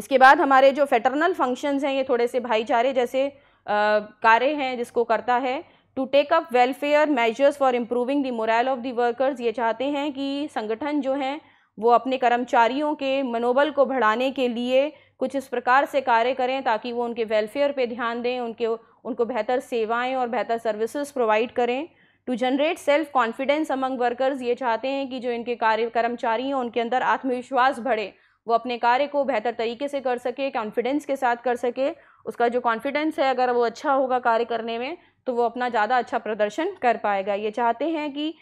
इसके बाद हमारे जो फेटरनल फंक्शंस हैं ये थोड़े से भाईचारे जैसे कार्य हैं जिसको करता है to take up welfare measures for improving the morale of the workers ये चाहते हैं कि संगठन जो हैं वो अपने कर्मचारियों के मनोबल को बढ़ाने के लिए कुछ इस प्रकार से कार्य करें ताकि वो उनके वेलफेयर पे ध्यान दें उनके उनको बेहतर सेवाएं और बेहतर सर्विसेज प्रोवाइड करें to generate self confidence among workers ये चाहते हैं कि जो इनके कार्य कर्मचारी हैं उनके अंदर आत्मविश्वास बढ़े वो अपने कार्य को बेहतर तरीके से कर सके कॉन्फिडेंस के साथ कर सके उसका जो कॉन्फिडेंस है अगर वो अच्छा होगा कार्य करने में तो वो अपना ज़्यादा अच्छा प्रदर्शन कर पाएगा ये चाहते हैं कि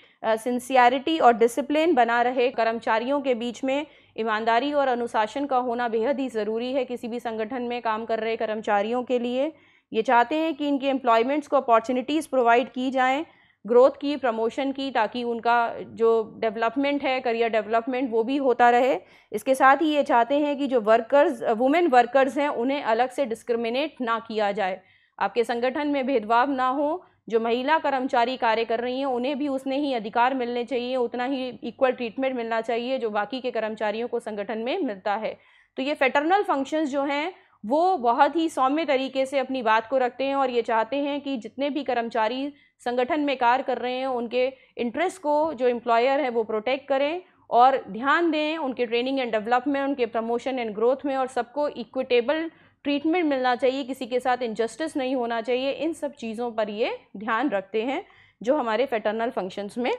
सिंसियरिटी और डिसिप्लिन बना रहे कर्मचारियों के बीच में ईमानदारी और अनुशासन का होना बेहद ही ज़रूरी है किसी भी संगठन में काम कर रहे कर्मचारियों के लिए ये चाहते हैं कि इनके एम्प्लॉयमेंट्स को अपॉर्चुनिटीज़ प्रोवाइड की जाएँ ग्रोथ की प्रमोशन की ताकि उनका जो डेवलपमेंट है करियर डेवलपमेंट वो भी होता रहे इसके साथ ही ये चाहते हैं कि जो वर्कर्स वुमेन वर्कर्स हैं उन्हें अलग से डिस्क्रिमिनेट ना किया जाए आपके संगठन में भेदभाव ना हो जो महिला कर्मचारी कार्य कर रही हैं उन्हें भी उसने ही अधिकार मिलने चाहिए उतना ही इक्वल ट्रीटमेंट मिलना चाहिए जो बाकी के कर्मचारियों को संगठन में मिलता है तो ये फेटरनल फंक्शंस जो हैं वो बहुत ही सौम्य तरीके से अपनी बात को रखते हैं और ये चाहते हैं कि जितने भी कर्मचारी संगठन में कार्य कर रहे हैं उनके इंटरेस्ट को जो एम्प्लॉयर है वो प्रोटेक्ट करें और ध्यान दें उनके ट्रेनिंग एंड डेवलपमेंट उनके प्रमोशन एंड ग्रोथ में और सबको इक्विटेबल ट्रीटमेंट मिलना चाहिए किसी के साथ इनजस्टिस नहीं होना चाहिए इन सब चीज़ों पर ये ध्यान रखते हैं जो हमारे फेटर्नल फंक्शंस में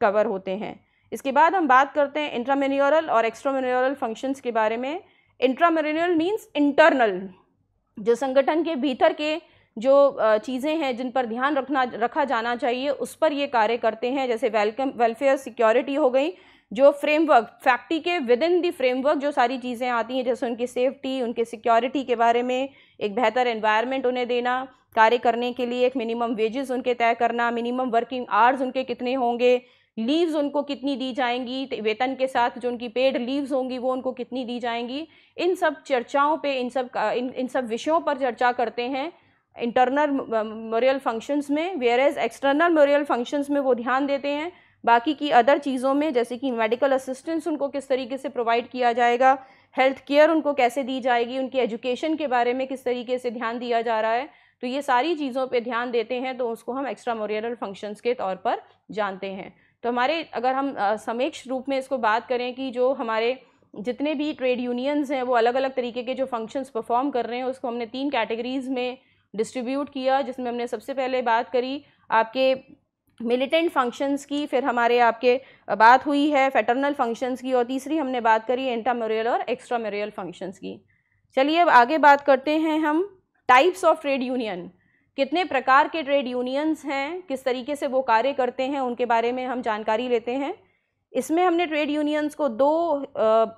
कवर होते हैं इसके बाद हम बात करते हैं इंट्रामेन्योरल और एक्स्ट्रामेन्योरल फंक्शंस के बारे में इंट्रामेन्योरल मीन्स इंटरनल जो संगठन के भीतर के जो चीज़ें हैं जिन पर ध्यान रखना रखा जाना चाहिए उस पर ये कार्य करते हैं जैसे वेलकम वेलफेयर सिक्योरिटी हो गई जो फ्रेमवर्क फैक्ट्री के विद इन दी फ्रेमवर्क जो सारी चीज़ें आती हैं जैसे उनकी सेफ्टी उनके सिक्योरिटी के बारे में एक बेहतर एनवायरनमेंट उन्हें देना कार्य करने के लिए एक मिनिमम वेजेस उनके तय करना मिनिमम वर्किंग आवर्स उनके कितने होंगे लीव्स उनको कितनी दी जाएंगी वेतन के साथ जो उनकी पेड लीव्स होंगी वो उनको कितनी दी जाएंगी इन सब चर्चाओं पे इन सब इन इन सब विषयों पर चर्चा करते हैं इंटरनल मोरियल फंक्शंस में whereas external morale functions में वो ध्यान देते हैं बाकी की अदर चीज़ों में जैसे कि मेडिकल असिस्टेंस उनको किस तरीके से प्रोवाइड किया जाएगा हेल्थ केयर उनको कैसे दी जाएगी उनकी एजुकेशन के बारे में किस तरीके से ध्यान दिया जा रहा है तो ये सारी चीज़ों पे ध्यान देते हैं तो उसको हम एक्स्ट्रा मोरियल फंक्शंस के तौर पर जानते हैं तो हमारे अगर हम समेक्ष रूप में इसको बात करें कि जो हमारे जितने भी ट्रेड यूनियंस हैं वो अलग अलग तरीके के जो फंक्शंस परफॉर्म कर रहे हैं उसको हमने तीन कैटेगरीज़ में डिस्ट्रीब्यूट किया जिसमें हमने सबसे पहले बात करी आपके मिलिटेंट फंक्शंस की फिर हमारे आपके बात हुई है फेटरनल फंक्शंस की और तीसरी हमने बात करी एंटामोरियल और एक्स्ट्रामोरियल फंक्शंस की चलिए अब आगे बात करते हैं हम टाइप्स ऑफ ट्रेड यूनियन कितने प्रकार के ट्रेड यूनियंस हैं किस तरीके से वो कार्य करते हैं उनके बारे में हम जानकारी लेते हैं इसमें हमने ट्रेड यूनियंस को दो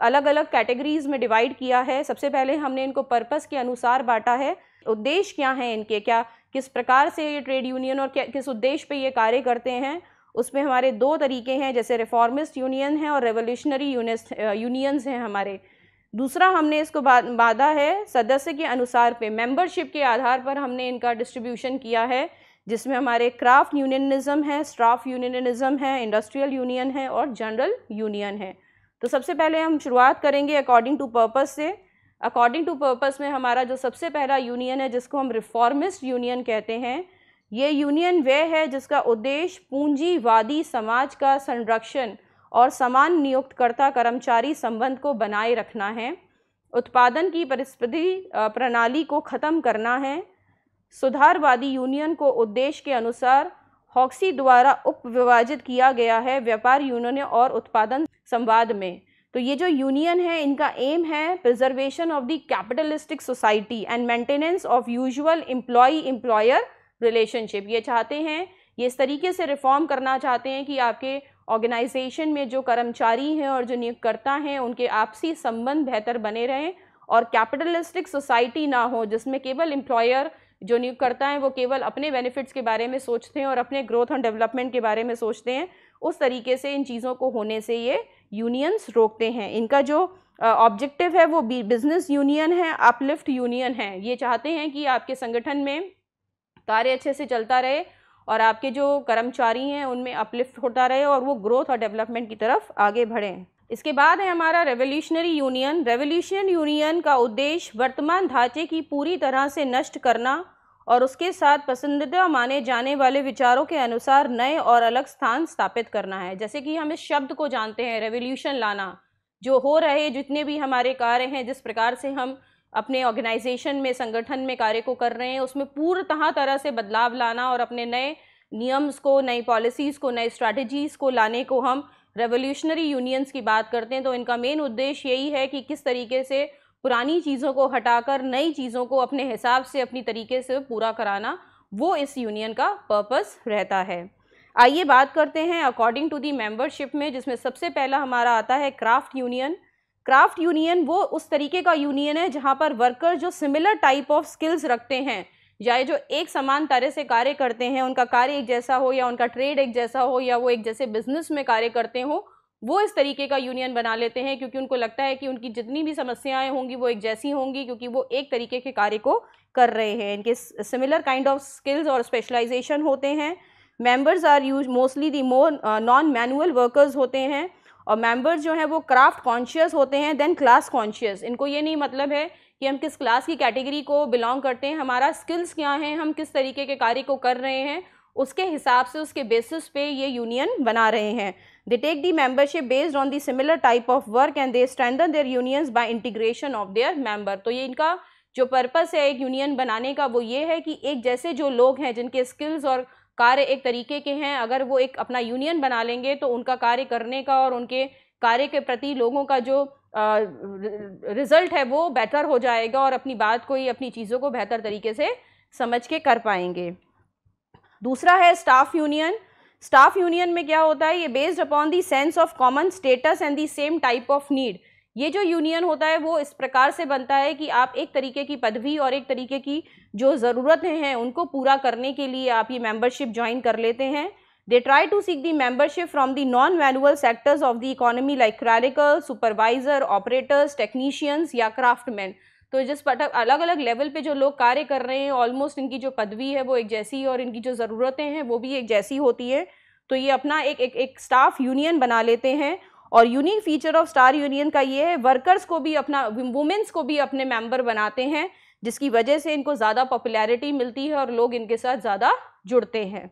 अलग अलग कैटेगरीज में डिवाइड किया है सबसे पहले हमने इनको पर्पस के अनुसार बांटा है उद्देश्य क्या हैं इनके क्या किस प्रकार से ये ट्रेड यूनियन और किस उद्देश्य पे ये कार्य करते हैं उसमें हमारे दो तरीके हैं जैसे रिफॉर्मिस्ट यूनियन है और रेवोल्यूशनरी यूनियंस हैं हमारे दूसरा हमने इसको बाधा है सदस्य के अनुसार पे मेंबरशिप के आधार पर हमने इनका डिस्ट्रीब्यूशन किया है जिसमें हमारे क्राफ्ट यूनियनिज़म है स्टाफ यूनियनिज्म है इंडस्ट्रियल यूनियन है और जनरल यूनियन है तो सबसे पहले हम शुरुआत करेंगे अकॉर्डिंग टू पर्पज़ से अकॉर्डिंग टू पर्पस में हमारा जो सबसे पहला यूनियन है जिसको हम रिफॉर्मिस्ट यूनियन कहते हैं ये यूनियन वह है जिसका उद्देश्य पूंजीवादी समाज का संरक्षण और समान नियुक्तकर्ता कर्मचारी संबंध को बनाए रखना है उत्पादन की परिस्थिति प्रणाली को ख़त्म करना है सुधारवादी यूनियन को उद्देश्य के अनुसार हॉक्सी द्वारा उपविभाजित किया गया है व्यापार यूनियन और उत्पादन संवाद में तो ये जो यूनियन है इनका एम है preservation of the capitalistic society and maintenance of usual employee employer relationship ये चाहते हैं ये इस तरीके से रिफॉर्म करना चाहते हैं कि आपके ऑर्गेनाइजेशन में जो कर्मचारी हैं और जो नियुक्तकर्ता हैं उनके आपसी संबंध बेहतर बने रहें और कैपिटलिस्टिक सोसाइटी ना हो जिसमें केवल एम्प्लॉयर जो नियुक्तकर्ता हैं वो केवल अपने बेनिफिट्स के बारे में सोचते हैं और अपने ग्रोथ और डेवलपमेंट के बारे में सोचते हैं उस तरीके से इन चीज़ों को होने से ये यूनियंस रोकते हैं इनका जो ऑब्जेक्टिव है वो बिजनेस यूनियन है अपलिफ्ट यूनियन है ये चाहते हैं कि आपके संगठन में कार्य अच्छे से चलता रहे और आपके जो कर्मचारी हैं उनमें अपलिफ्ट होता रहे और वो ग्रोथ और डेवलपमेंट की तरफ आगे बढ़ें इसके बाद है हमारा रेवोल्यूशनरी यूनियन रेवोल्यूशन यूनियन का उद्देश्य वर्तमान ढांचे की पूरी तरह से नष्ट करना और उसके साथ पसंदीदा माने जाने वाले विचारों के अनुसार नए और अलग स्थान स्थापित करना है जैसे कि हम इस शब्द को जानते हैं रेवोल्यूशन लाना जो हो रहे जितने भी हमारे कार्य हैं जिस प्रकार से हम अपने ऑर्गेनाइजेशन में संगठन में कार्य को कर रहे हैं उसमें पूर्णतः तरह से बदलाव लाना और अपने नए नियम्स को नई पॉलिसीज़ को नए स्ट्रैटेजीज़ को लाने को हम रेवोल्यूशनरी यूनियंस की बात करते हैं तो इनका मेन उद्देश्य यही है कि किस तरीके से पुरानी चीज़ों को हटाकर नई चीज़ों को अपने हिसाब से अपनी तरीके से पूरा कराना वो इस यूनियन का पर्पस रहता है आइए बात करते हैं अकॉर्डिंग टू दी मेंबरशिप में जिसमें सबसे पहला हमारा आता है क्राफ्ट यूनियन क्राफ्ट यूनियन वो उस तरीके का यूनियन है जहाँ पर वर्कर जो सिमिलर टाइप ऑफ स्किल्स रखते हैं चाहे जो एक समान तरह से कार्य करते हैं उनका कार्य एक जैसा हो या उनका ट्रेड एक जैसा हो या वो एक जैसे बिजनेस में कार्य करते हो वो इस तरीके का यूनियन बना लेते हैं क्योंकि उनको लगता है कि उनकी जितनी भी समस्याएं होंगी वो एक जैसी होंगी क्योंकि वो एक तरीके के कार्य को कर रहे हैं इनके सिमिलर काइंड ऑफ स्किल्स और स्पेशलाइजेशन होते हैं members are use mostly the more non manual workers होते हैं और मेंबर्स जो हैं वो क्राफ्ट कॉन्शियस होते हैं देन क्लास कॉन्शियस इनको ये नहीं मतलब है कि हम किस क्लास की कैटेगरी को बिलोंग करते हैं हमारा स्किल्स क्या हैं हम किस तरीके के कार्य को कर रहे हैं उसके हिसाब से उसके बेसिस पे ये यूनियन बना रहे हैं They take the membership based on the similar type of work and they strengthen their unions by integration of their member. तो ये इनका जो पर्पस है एक यूनियन बनाने का वो ये है कि एक जैसे जो लोग हैं जिनके स्किल्स और कार्य एक तरीके के हैं अगर वो एक अपना यूनियन बना लेंगे तो उनका कार्य करने का और उनके कार्य के प्रति लोगों का जो रिज़ल्ट है वो बेहतर हो जाएगा और अपनी बात को ही अपनी चीज़ों को बेहतर तरीके से समझ के कर पाएंगे दूसरा है स्टाफ यूनियन स्टाफ यूनियन में क्या होता है ये based upon the sense of common status and the same type of need ये जो यूनियन होता है वो इस प्रकार से बनता है कि आप एक तरीके की पदवी और एक तरीके की जो ज़रूरतें हैं उनको पूरा करने के लिए आप ये मेंबरशिप ज्वाइन कर लेते हैं they try to seek the membership from the non manual sectors of the economy like clerical supervisor operators technicians या क्राफ्टमैन तो जिस पटक अलग अलग लेवल पे जो लोग कार्य कर रहे हैं ऑलमोस्ट इनकी जो पदवी है वो एक जैसी और इनकी जो ज़रूरतें हैं वो भी एक जैसी होती है तो ये अपना एक एक, एक स्टाफ यूनियन बना लेते हैं और unique feature of star union का ये है वर्कर्स को भी अपना वुमेंस को भी अपने मेंबर बनाते हैं जिसकी वजह से इनको ज़्यादा पॉपुलैरिटी मिलती है और लोग इनके साथ ज़्यादा जुड़ते हैं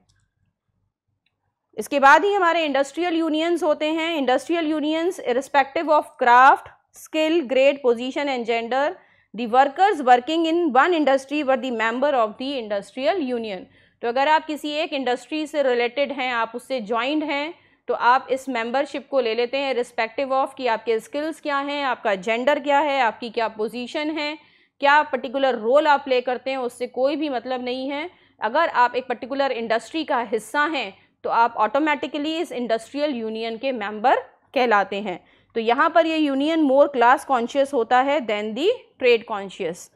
इसके बाद ही हमारे इंडस्ट्रियल यूनियंस होते हैं industrial unions respective of craft skill grade position and gender the workers working in one industry were the member of the industrial union तो अगर आप किसी एक इंडस्ट्री से रिलेटेड हैं आप उससे ज्वाइंट हैं तो आप इस मेंबरशिप को ले लेते हैं रिस्पेक्टिव ऑफ कि आपके स्किल्स क्या हैं आपका जेंडर क्या है आपकी क्या पोजीशन है क्या पर्टिकुलर रोल आप प्ले करते हैं उससे कोई भी मतलब नहीं है अगर आप एक पर्टिकुलर इंडस्ट्री का हिस्सा हैं तो आप ऑटोमेटिकली इस इंडस्ट्रियल यूनियन के मेंबर कहलाते हैं तो यहाँ पर ये यूनियन मोर क्लास कॉन्शियस होता है देन दी ट्रेड कॉन्शियस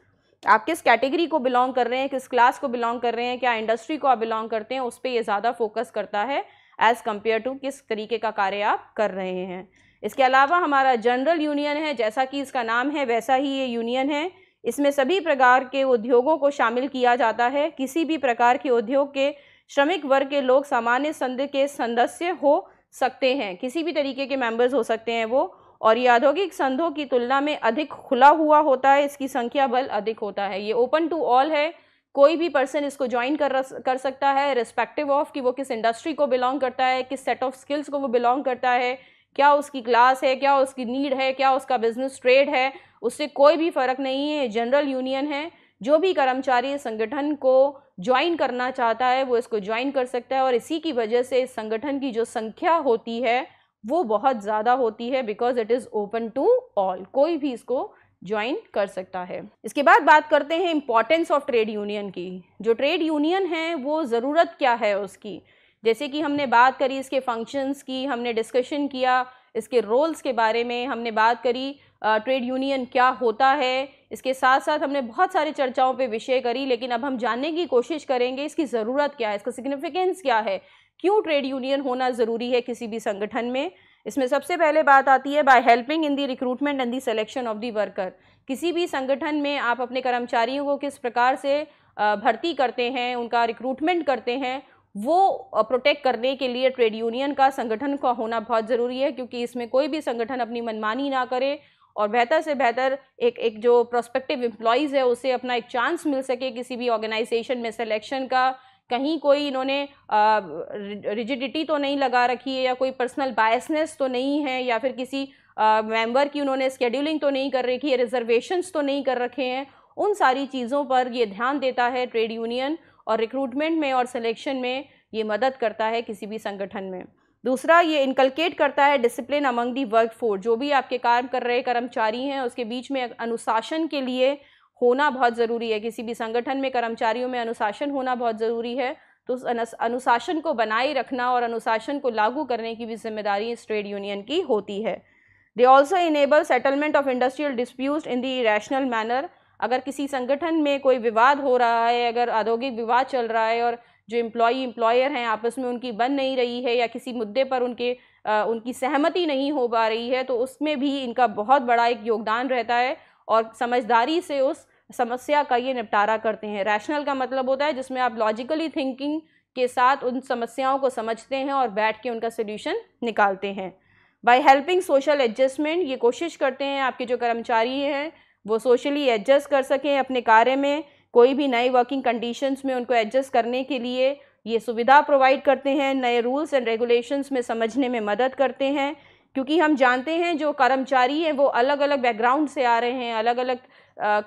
आप किस कैटेगरी को बिलोंग कर रहे हैं किस क्लास को बिलोंग कर रहे हैं क्या इंडस्ट्री को आप बिलोंग करते हैं उस पर ये ज़्यादा फोकस करता है एज़ कम्पेयर टू किस तरीके का कार्य आप कर रहे हैं इसके अलावा हमारा जनरल यूनियन है जैसा कि इसका नाम है वैसा ही ये यूनियन है इसमें सभी प्रकार के उद्योगों को शामिल किया जाता है किसी भी प्रकार के उद्योग के श्रमिक वर्ग के लोग सामान्य संघ के सदस्य हो सकते हैं किसी भी तरीके के मेंबर्स हो सकते हैं वो और ये औद्योगिक संधों की तुलना में अधिक खुला हुआ होता है इसकी संख्या बल अधिक होता है ये ओपन टू ऑल है कोई भी पर्सन इसको ज्वाइन कर कर सकता है रिस्पेक्टिव ऑफ कि वो किस इंडस्ट्री को बिलोंग करता है किस सेट ऑफ स्किल्स को वो बिलोंग करता है क्या उसकी क्लास है क्या उसकी नीड है क्या उसका बिजनेस ट्रेड है उससे कोई भी फ़र्क नहीं है जनरल यूनियन है जो भी कर्मचारी संगठन को ज्वाइन करना चाहता है वो इसको ज्वाइन कर सकता है और इसी की वजह से इस संगठन की जो संख्या होती है वो बहुत ज़्यादा होती है because it is open to all कोई भी इसको ज्वाइन कर सकता है इसके बाद बात करते हैं इम्पॉर्टेंस ऑफ ट्रेड यूनियन की जो ट्रेड यूनियन है वो ज़रूरत क्या है उसकी जैसे कि हमने बात करी इसके फंक्शंस की हमने डिस्कशन किया इसके रोल्स के बारे में हमने बात करी ट्रेड यूनियन क्या होता है इसके साथ साथ हमने बहुत सारी चर्चाओं पे विषय करी लेकिन अब हम जानने की कोशिश करेंगे इसकी ज़रूरत क्या है इसका सिग्निफिकेंस क्या है क्यों ट्रेड यूनियन होना ज़रूरी है किसी भी संगठन में इसमें सबसे पहले बात आती है by helping in the recruitment and the selection of the worker किसी भी संगठन में आप अपने कर्मचारियों को किस प्रकार से भर्ती करते हैं उनका रिक्रूटमेंट करते हैं वो प्रोटेक्ट करने के लिए ट्रेड यूनियन का संगठन का होना बहुत ज़रूरी है क्योंकि इसमें कोई भी संगठन अपनी मनमानी ना करे और बेहतर से बेहतर एक एक जो प्रोस्पेक्टिव एम्प्लॉयज़ है उसे अपना एक चांस मिल सके किसी भी ऑर्गेनाइजेशन में सिलेक्शन का कहीं कोई इन्होंने रिजिडिटी तो नहीं लगा रखी है या कोई पर्सनल बायसनेस तो नहीं है या फिर किसी मेंबर की उन्होंने स्केड्यूलिंग तो नहीं कर रखी है रिजर्वेशंस तो नहीं कर रखे हैं उन सारी चीज़ों पर ये ध्यान देता है ट्रेड यूनियन और रिक्रूटमेंट में और सिलेक्शन में ये मदद करता है किसी भी संगठन में दूसरा ये इनकलकेट करता है discipline among the work force जो भी आपके काम कर रहे कर्मचारी हैं उसके बीच में अनुशासन के लिए होना बहुत ज़रूरी है किसी भी संगठन में कर्मचारियों में अनुशासन होना बहुत ज़रूरी है तो उस अनुशासन को बनाए रखना और अनुशासन को लागू करने की भी जिम्मेदारी इस ट्रेड यूनियन की होती है they also enable settlement of industrial dispute in the rational manner अगर किसी संगठन में कोई विवाद हो रहा है अगर औद्योगिक विवाद चल रहा है और जो इम्प्लॉई इम्प्लॉयर हैं आपस में उनकी बन नहीं रही है या किसी मुद्दे पर उनके आ, उनकी सहमति नहीं हो पा रही है तो उसमें भी इनका बहुत बड़ा एक योगदान रहता है और समझदारी से उस समस्या का ये निपटारा करते हैं रैशनल का मतलब होता है जिसमें आप लॉजिकली थिंकिंग के साथ उन समस्याओं को समझते हैं और बैठ के उनका सोल्यूशन निकालते हैं बाय हेल्पिंग सोशल एडजस्टमेंट ये कोशिश करते हैं आपके जो कर्मचारी हैं वो सोशली एडजस्ट कर सकें अपने कार्य में कोई भी नई वर्किंग कंडीशंस में उनको एडजस्ट करने के लिए ये सुविधा प्रोवाइड करते हैं नए रूल्स एंड रेगुलेशंस में समझने में मदद करते हैं क्योंकि हम जानते हैं जो कर्मचारी हैं वो अलग अलग बैकग्राउंड से आ रहे हैं अलग अलग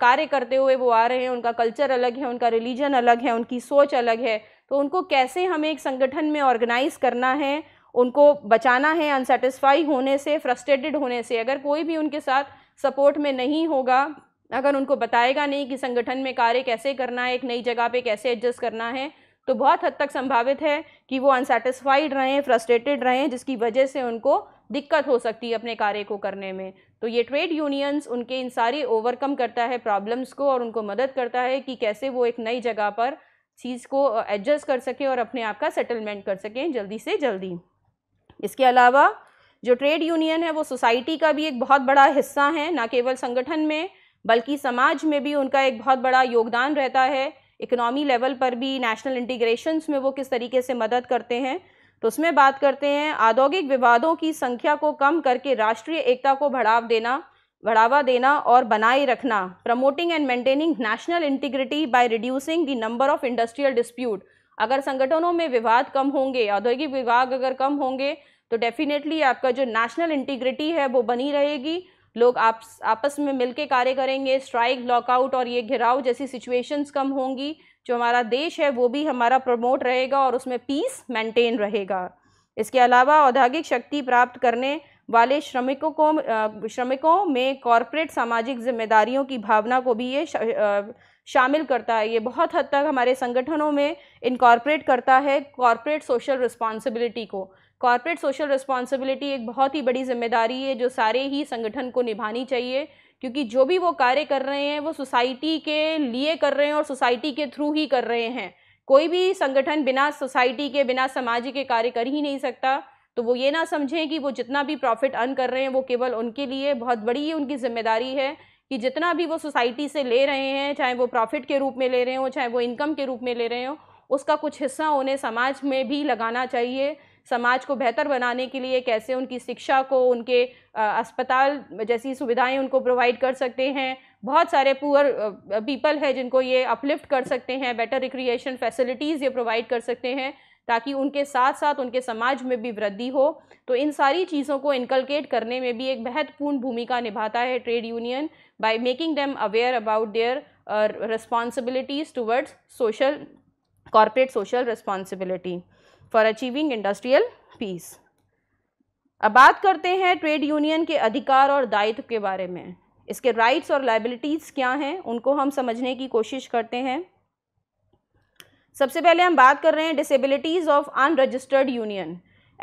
कार्य करते हुए वो आ रहे हैं उनका कल्चर अलग है उनका रिलीजन अलग है उनकी सोच अलग है तो उनको कैसे हमें एक संगठन में ऑर्गेनाइज करना है उनको बचाना है अनसेटिस्फाई होने से फ्रस्ट्रेटेड होने से अगर कोई भी उनके साथ सपोर्ट में नहीं होगा अगर उनको बताएगा नहीं कि संगठन में कार्य कैसे करना है एक नई जगह पे कैसे एडजस्ट करना है तो बहुत हद तक संभावित है कि वो अनसेटिस्फाइड रहें फ्रस्ट्रेटेड रहें जिसकी वजह से उनको दिक्कत हो सकती है अपने कार्य को करने में तो ये ट्रेड यूनियंस उनके इन सारी ओवरकम करता है प्रॉब्लम्स को और उनको मदद करता है कि कैसे वो एक नई जगह पर चीज़ को एडजस्ट कर सकें और अपने आप का सेटलमेंट कर सकें जल्दी से जल्दी इसके अलावा जो ट्रेड यूनियन है वो सोसाइटी का भी एक बहुत बड़ा हिस्सा है ना केवल संगठन में बल्कि समाज में भी उनका एक बहुत बड़ा योगदान रहता है इकनॉमी लेवल पर भी नेशनल इंटीग्रेशंस में वो किस तरीके से मदद करते हैं तो उसमें बात करते हैं औद्योगिक विवादों की संख्या को कम करके राष्ट्रीय एकता को बढ़ावा देना बढ़ावा देना और बनाए रखना promoting and maintaining national integrity by reducing the number of industrial dispute अगर संगठनों में विवाद कम होंगे औद्योगिक विवाद अगर कम होंगे तो डेफिनेटली आपका जो नेशनल इंटीग्रिटी है वो बनी रहेगी लोग आप आपस में मिलके कार्य करेंगे स्ट्राइक लॉकआउट और ये घिराव जैसी सिचुएशंस कम होंगी जो हमारा देश है वो भी हमारा प्रमोट रहेगा और उसमें पीस मेंटेन रहेगा इसके अलावा औद्योगिक शक्ति प्राप्त करने वाले श्रमिकों को श्रमिकों में कॉरपोरेट सामाजिक जिम्मेदारियों की भावना को भी ये शामिल करता है ये बहुत हद तक हमारे संगठनों में इनकॉर्पोरेट करता है कॉरपोरेट सोशल रिस्पॉन्सिबिलिटी को कॉरपोरेट सोशल रिस्पॉन्सिबिलिटी एक बहुत ही बड़ी जिम्मेदारी है जो सारे ही संगठन को निभानी चाहिए क्योंकि जो भी वो कार्य कर रहे हैं वो सोसाइटी के लिए कर रहे हैं और सोसाइटी के थ्रू ही कर रहे हैं कोई भी संगठन बिना सोसाइटी के बिना समाज के कार्य कर ही नहीं सकता तो वो ये ना समझें कि वो जितना भी प्रॉफिट अर्न कर रहे हैं वो केवल उनके लिए बहुत बड़ी ही उनकी जिम्मेदारी है कि जितना भी वो सोसाइटी से ले रहे हैं चाहे वो प्रॉफिट के रूप में ले रहे हों चाहे वो इनकम के रूप में ले रहे हों उसका कुछ हिस्सा उन्हें समाज में भी लगाना चाहिए समाज को बेहतर बनाने के लिए कैसे उनकी शिक्षा को उनके अस्पताल जैसी सुविधाएं उनको प्रोवाइड कर सकते हैं बहुत सारे पुअर पीपल है जिनको ये अपलिफ्ट कर सकते हैं बेटर रिक्रिएशन फैसिलिटीज़ ये प्रोवाइड कर सकते हैं ताकि उनके साथ साथ उनके समाज में भी वृद्धि हो तो इन सारी चीज़ों को इनकलकेट करने में भी एक महत्वपूर्ण भूमिका निभाता है trade union by making them aware about their responsibilities towards social corporate social responsibility for achieving industrial peace अब बात करते हैं ट्रेड यूनियन के अधिकार और दायित्व के बारे में इसके राइट्स और लाइबिलिटीज़ क्या हैं उनको हम समझने की कोशिश करते हैं सबसे पहले हम बात कर रहे हैं डिसेबिलिटीज़ ऑफ अनरजिस्टर्ड यूनियन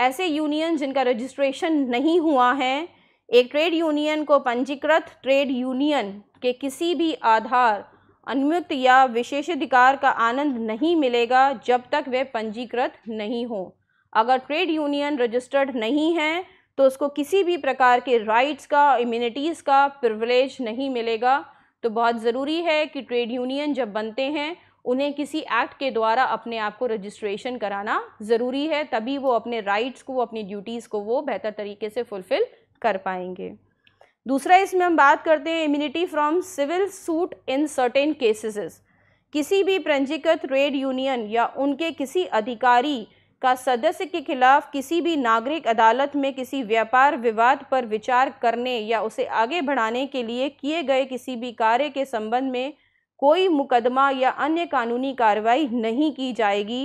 ऐसे यूनियन जिनका रजिस्ट्रेशन नहीं हुआ है एक ट्रेड यूनियन को पंजीकृत ट्रेड यूनियन के किसी भी आधार अनुमत या विशेषाधिकार का आनंद नहीं मिलेगा जब तक वे पंजीकृत नहीं हों अगर ट्रेड यूनियन रजिस्टर्ड नहीं हैं तो उसको किसी भी प्रकार के राइट्स का इम्यूनिटीज़ का प्रिवलेज नहीं मिलेगा तो बहुत ज़रूरी है कि ट्रेड यूनियन जब बनते हैं उन्हें किसी एक्ट के द्वारा अपने आप को रजिस्ट्रेशन कराना ज़रूरी है तभी वो अपने राइट्स को अपनी ड्यूटीज़ को वो बेहतर तरीके से फुलफ़िल कर पाएंगे दूसरा इसमें हम बात करते हैं immunity from civil suit in certain cases किसी भी पंजीकृत ट्रेड यूनियन या उनके किसी अधिकारी का सदस्य के खिलाफ किसी भी नागरिक अदालत में किसी व्यापार विवाद पर विचार करने या उसे आगे बढ़ाने के लिए किए गए किसी भी कार्य के संबंध में कोई मुकदमा या अन्य कानूनी कार्रवाई नहीं की जाएगी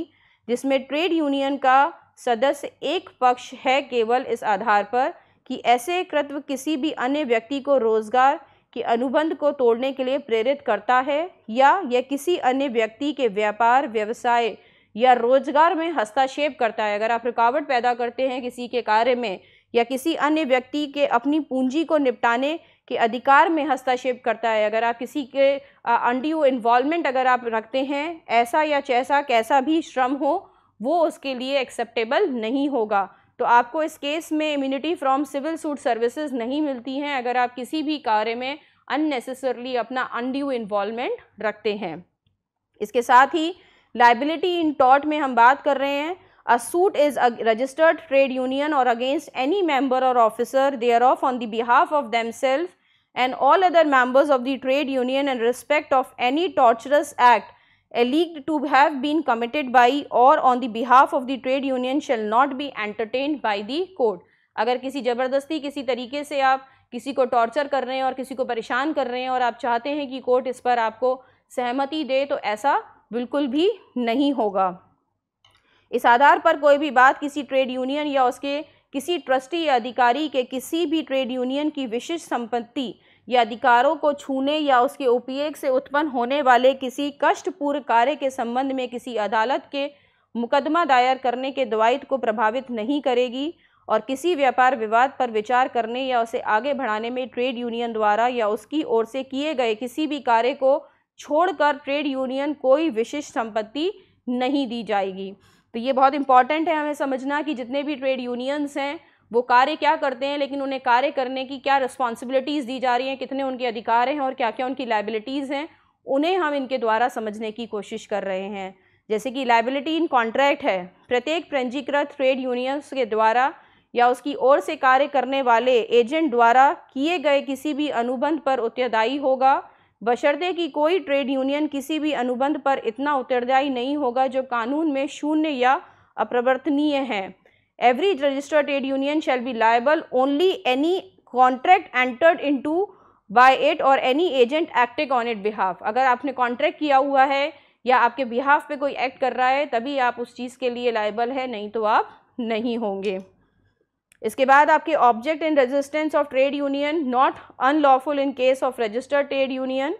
जिसमें ट्रेड यूनियन का सदस्य एक पक्ष है केवल इस आधार पर कि ऐसे कृत्व किसी भी अन्य व्यक्ति को रोजगार के अनुबंध को तोड़ने के लिए प्रेरित करता है या यह किसी अन्य व्यक्ति के व्यापार व्यवसाय या रोजगार में हस्तक्षेप करता है अगर आप रुकावट पैदा करते हैं किसी के कार्य में या किसी अन्य व्यक्ति के अपनी पूंजी को निपटाने के अधिकार में हस्तक्षेप करता है अगर आप किसी के अंडियो इन्वॉल्वमेंट अगर आप रखते हैं ऐसा या जैसा कैसा भी श्रम हो वो उसके लिए एक्सेप्टेबल नहीं होगा तो आपको इस केस में immunity from civil suit services नहीं मिलती हैं अगर आप किसी भी कार्य में अननेसेसरली अपना अनड्यू इन्वॉल्वमेंट रखते हैं इसके साथ ही लाइबिलिटी इन टॉट में हम बात कर रहे हैं a suit is a registered trade union or against any member or officer thereof on the behalf of them self and all other members of the trade union and respect of any torturous act alleged to have been committed by or on the behalf of the trade union shall not be entertain by the court अगर किसी ज़बरदस्ती किसी तरीके से आप किसी को torture कर रहे हैं और किसी को परेशान कर रहे हैं और आप चाहते हैं कि कोर्ट इस पर आपको सहमति दे तो ऐसा बिल्कुल भी नहीं होगा इस आधार पर कोई भी बात किसी ट्रेड यूनियन या उसके किसी ट्रस्टी या अधिकारी के किसी भी ट्रेड यूनियन की विशिष्ट संपत्ति या अधिकारों को छूने या उसके उपयोग से उत्पन्न होने वाले किसी कष्टपूर्ण कार्य के संबंध में किसी अदालत के मुकदमा दायर करने के दवाइत को प्रभावित नहीं करेगी और किसी व्यापार विवाद पर विचार करने या उसे आगे बढ़ाने में ट्रेड यूनियन द्वारा या उसकी ओर से किए गए किसी भी कार्य को छोड़कर ट्रेड यूनियन कोई विशिष्ट संपत्ति नहीं दी जाएगी तो ये बहुत इंपॉर्टेंट है हमें समझना कि जितने भी ट्रेड यूनियंस हैं वो कार्य क्या करते हैं लेकिन उन्हें कार्य करने की क्या रिस्पॉन्सिबिलिटीज़ दी जा रही हैं कितने उनके अधिकार हैं और क्या क्या उनकी लाइबिलिटीज़ हैं उन्हें हम इनके द्वारा समझने की कोशिश कर रहे हैं जैसे कि लाइबिलिटी इन कॉन्ट्रैक्ट है प्रत्येक पंजीकृत ट्रेड यूनियंस के द्वारा या उसकी ओर से कार्य करने वाले एजेंट द्वारा किए गए किसी भी अनुबंध पर उत्तरदायी होगा बशर्ते कि कोई ट्रेड यूनियन किसी भी अनुबंध पर इतना उत्तरदायी नहीं होगा जो कानून में शून्य या अप्रवर्तनीय है every registered trade union union be liable only any contract entered into by it or any agent acting on it behalf अगर आपने कॉन्ट्रैक्ट किया हुआ है या आपके बिहाफ पे कोई एक्ट कर रहा है तभी आप उस चीज़ के लिए लाइबल है नहीं तो आप नहीं होंगे इसके बाद आपके object in resistance of trade union not unlawful in case of registered trade union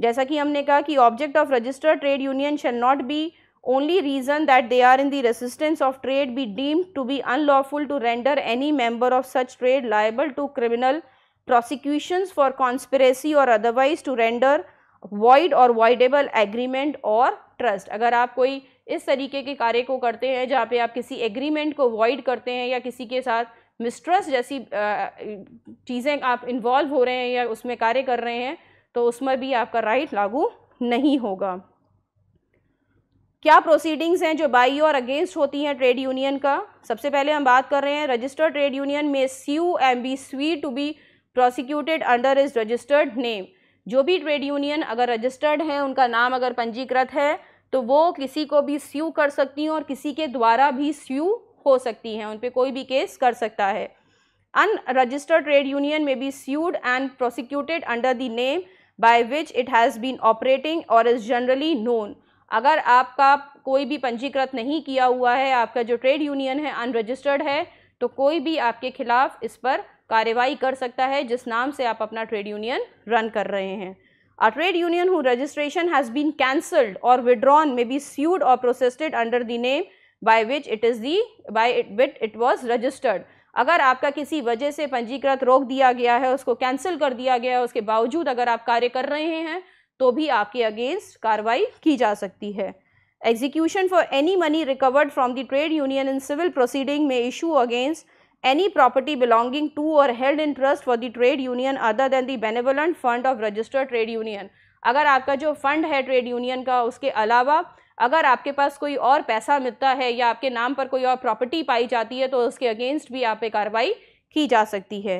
जैसा कि हमने कहा कि object of registered trade union shall not be only reason that they are in the resistance of trade be deemed to be unlawful to render any member of such trade liable to criminal prosecutions for conspiracy or otherwise to render void or voidable agreement or trust agar aap koi इस तरीके के कार्य को करते हैं जहाँ पे आप किसी एग्रीमेंट को वॉइड करते हैं या किसी के साथ मिस्ट्रस्ट जैसी चीज़ें आप इन्वॉल्व हो रहे हैं या उसमें कार्य कर रहे हैं तो उसमें भी आपका राइट लागू नहीं होगा क्या प्रोसीडिंग्स हैं जो बाई और अगेंस्ट होती हैं ट्रेड यूनियन का सबसे पहले हम बात कर रहे हैं रजिस्टर्ड ट्रेड यूनियन में sue may be sued to be prosecuted under is registered name जो भी ट्रेड यूनियन अगर रजिस्टर्ड हैं उनका नाम अगर पंजीकृत है तो वो किसी को भी स्यू कर सकती हैं और किसी के द्वारा भी स्यू हो सकती हैं उन पर कोई भी केस कर सकता है रजिस्टर्ड ट्रेड यूनियन में be sued and prosecuted under the name by which it has been operating or is generally known अगर आपका कोई भी पंजीकृत नहीं किया हुआ है आपका जो ट्रेड यूनियन है अनरजिस्टर्ड है तो कोई भी आपके खिलाफ इस पर कार्रवाई कर सकता है जिस नाम से आप अपना ट्रेड यूनियन रन कर रहे हैं a trade union who registration has been cancelled or withdrawn may be sued or prosecuted under the name by which it is the by which it was registered अगर आपका किसी वजह से पंजीकृत रोक दिया गया है उसको कैंसिल कर दिया गया है उसके बावजूद अगर आप कार्य कर रहे हैं तो भी आपके अगेंस्ट कार्रवाई की जा सकती है execution for any money recovered from the trade union in civil proceeding may issue against any property belonging to or held in trust for the trade union other than the benevolent fund of registered trade union अगर आपका जो fund है trade union का उसके अलावा अगर आपके पास कोई और पैसा मिलता है या आपके नाम पर कोई और प्रॉपर्टी पाई जाती है तो उसके अगेंस्ट भी आप कार्रवाई की जा सकती है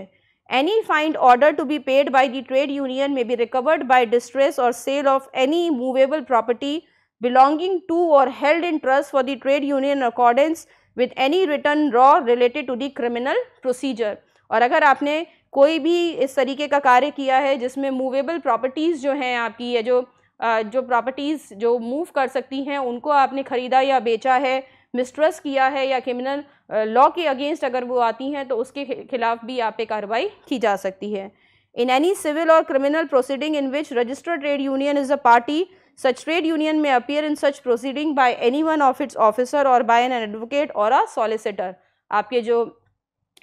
Any fine order to be paid by the trade union may be recovered by distress or sale of any movable property belonging to or held in trust for the trade union in accordance with any written law related to the criminal procedure. और अगर आपने कोई भी इस तरीके का कार्य किया है जिसमें मूवेबल प्रॉपर्टीज़ जो हैं आपकी ये जो जो प्रॉपर्टीज़ जो मूव कर सकती हैं उनको आपने ख़रीदा या बेचा है मिस्ट्रस किया है या क्रिमिनल लॉ के अगेंस्ट अगर वो आती हैं तो उसके खिलाफ भी यहाँ पे कार्रवाई की जा सकती है in any civil or criminal proceeding in which registered trade union is a party such trade union may appear in such proceeding by any one of its officer or by an advocate or a solicitor आपके जो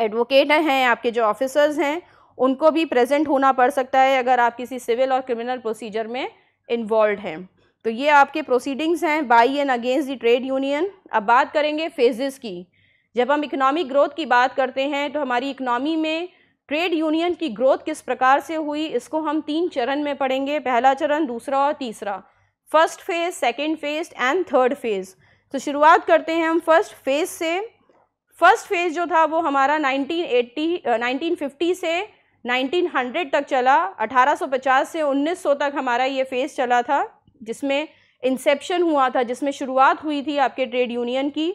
advocate हैं आपके जो officers हैं उनको भी present होना पड़ सकता है अगर आप किसी सिविल और क्रिमिनल प्रोसीजर में इन्वॉल्व हैं तो ये आपके प्रोसीडिंग्स हैं by and against the trade union अब बात करेंगे फेजेस की जब हम इकनॉमिक ग्रोथ की बात करते हैं तो हमारी इकनॉमी में ट्रेड यूनियन की ग्रोथ किस प्रकार से हुई इसको हम तीन चरण में पढ़ेंगे पहला चरण दूसरा और तीसरा first phase second phase and third phase तो शुरुआत करते हैं हम फर्स्ट फेज़ से फर्स्ट फेज़ जो था वो हमारा 1980 1950 से 1900 तक चला 1850 से 1900 तक हमारा ये फेज़ चला था जिसमें इंसेप्शन हुआ था जिसमें शुरुआत हुई थी आपके ट्रेड यूनियन की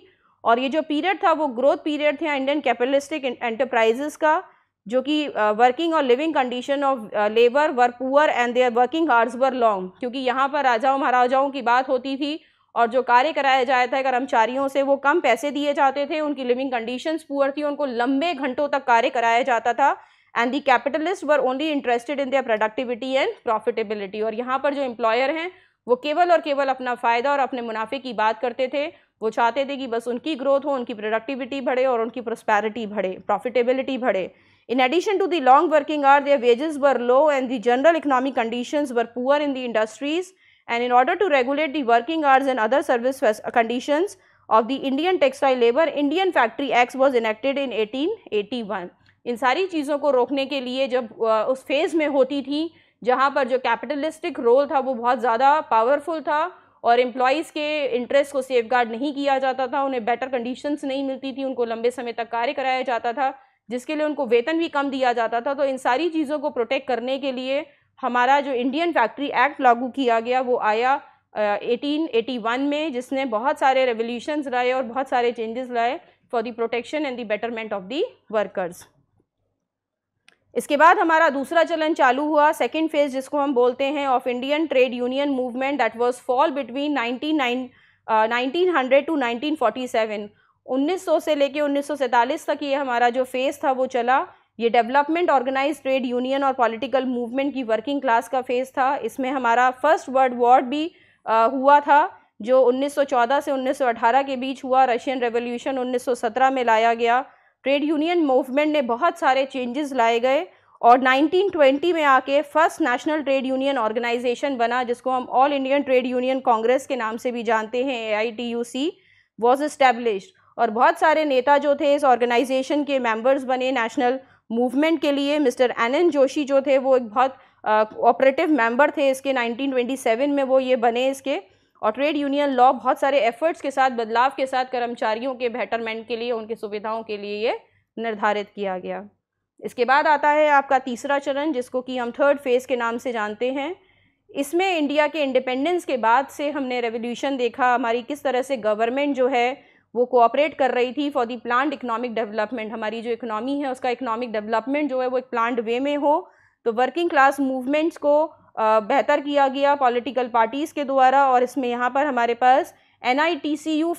और ये जो पीरियड था वो ग्रोथ पीरियड था इंडियन कैपिटलिस्टिक एंटरप्राइजेस का जो कि वर्किंग और living condition of labour were poor and their working hours were long क्योंकि यहाँ पर राजाओं महाराजाओं की बात होती थी और जो कार्य कराया जाता था कर्मचारियों से वो कम पैसे दिए जाते थे उनकी लिविंग कंडीशंस पुअर थी उनको लंबे घंटों तक कार्य कराया जाता था and the capitalist were only interested in their productivity and profitability और यहाँ पर जो एम्प्लॉयर हैं वो केवल और केवल अपना फ़ायदा और अपने मुनाफे की बात करते थे वो चाहते थे कि बस उनकी ग्रोथ हो उनकी प्रोडक्टिविटी बढ़े और उनकी प्रोस्पैरिटी बढ़े प्रॉफिटेबिलिटी बढ़े in addition to the long working hours their wages were low and the general economic condition were poor in the industries and in order to regulate the working hours and other service condition of the Indian textile labour Indian factory act was enacted in eighteen इन सारी चीज़ों को रोकने के लिए जब उस phase में होती थी जहाँ पर जो कैपिटलिस्टिक रोल था वो बहुत ज़्यादा पावरफुल था और एम्प्लॉयज़ के इंटरेस्ट को सेफ नहीं किया जाता था उन्हें बेटर कंडीशंस नहीं मिलती थी उनको लंबे समय तक कार्य कराया जाता था जिसके लिए उनको वेतन भी कम दिया जाता था तो इन सारी चीज़ों को प्रोटेक्ट करने के लिए हमारा जो इंडियन फैक्ट्री एक्ट लागू किया गया वो आया एटीन एटी वन में जिसने बहुत सारे रेवोल्यूशन लाए और बहुत सारे चेंजेस लाए for the protection and the betterment of the workers इसके बाद हमारा दूसरा चलन चालू हुआ सेकेंड फेज जिसको हम बोलते हैं of Indian trade union movement that was fall between nineteen nineteen hundred to nineteen forty seven उन्नीस सौ से लेके उन्नीस सौ सैंतालीस तक ये हमारा जो फेज़ था वो चला ये डेवलपमेंट ऑर्गेनाइज ट्रेड यूनियन और पॉलिटिकल मूवमेंट की वर्किंग क्लास का फेज़ था इसमें हमारा फर्स्ट वर्ल्ड वॉर भी आ, uh, हुआ था जो 1914 से 1918 के बीच हुआ रशियन रेवोल्यूशन 1917 में लाया गया ट्रेड यूनियन मूवमेंट ने बहुत सारे चेंजेस लाए गए और 1920 में आके first national trade union organisation बना जिसको हम all Indian trade union congress के नाम से भी जानते हैं A I T U C was establish और बहुत सारे नेता जो थे इस ऑर्गेनाइजेशन के मेंबर्स बने नेशनल मूवमेंट के लिए मिस्टर एन एन जोशी जो थे वो एक बहुत ऑपरेटिव uh, मेंबर थे इसके 1927 में वो ये बने इसके और ट्रेड यूनियन लॉ बहुत सारे एफर्ट्स के साथ बदलाव के साथ कर्मचारियों के बेटरमेंट के लिए उनकी सुविधाओं के लिए ये निर्धारित किया गया इसके बाद आता है आपका तीसरा चरण जिसको कि हम थर्ड फेज़ के नाम से जानते हैं इसमें इंडिया के इंडिपेंडेंस के बाद से हमने रेवोल्यूशन देखा हमारी किस तरह से गवर्नमेंट जो है वो कोऑपरेट कर रही थी for the plant economic development हमारी जो इकोनॉमी है उसका इकोनॉमिक डेवलपमेंट जो है वो एक प्लांट वे में हो तो वर्किंग क्लास मूवमेंट्स को बेहतर किया गया पॉलिटिकल पार्टीज़ के द्वारा और इसमें यहाँ पर हमारे पास एन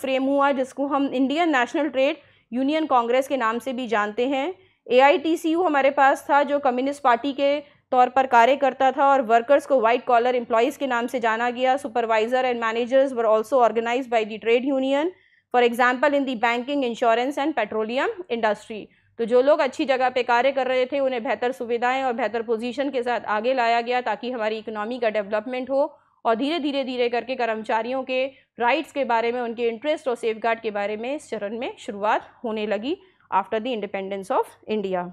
फ्रेम हुआ जिसको हम Indian national trade union congress के नाम से भी जानते हैं ए हमारे पास था जो कम्युनिस्ट पार्टी के तौर पर कार्य करता था और वर्कर्स को वाइट कॉलर एम्प्लॉयज़ के नाम से जाना गया supervisor and managers were also organise by the trade union for example in the banking insurance and petroleum industry तो जो लोग अच्छी जगह पे कार्य कर रहे थे उन्हें बेहतर सुविधाएं और बेहतर पोजीशन के साथ आगे लाया गया ताकि हमारी इकोनॉमी का डेवलपमेंट हो और धीरे धीरे धीरे करके कर्मचारियों के राइट्स के बारे में उनके इंटरेस्ट और सेफ के बारे में इस चरण में शुरुआत होने लगी after the independence of India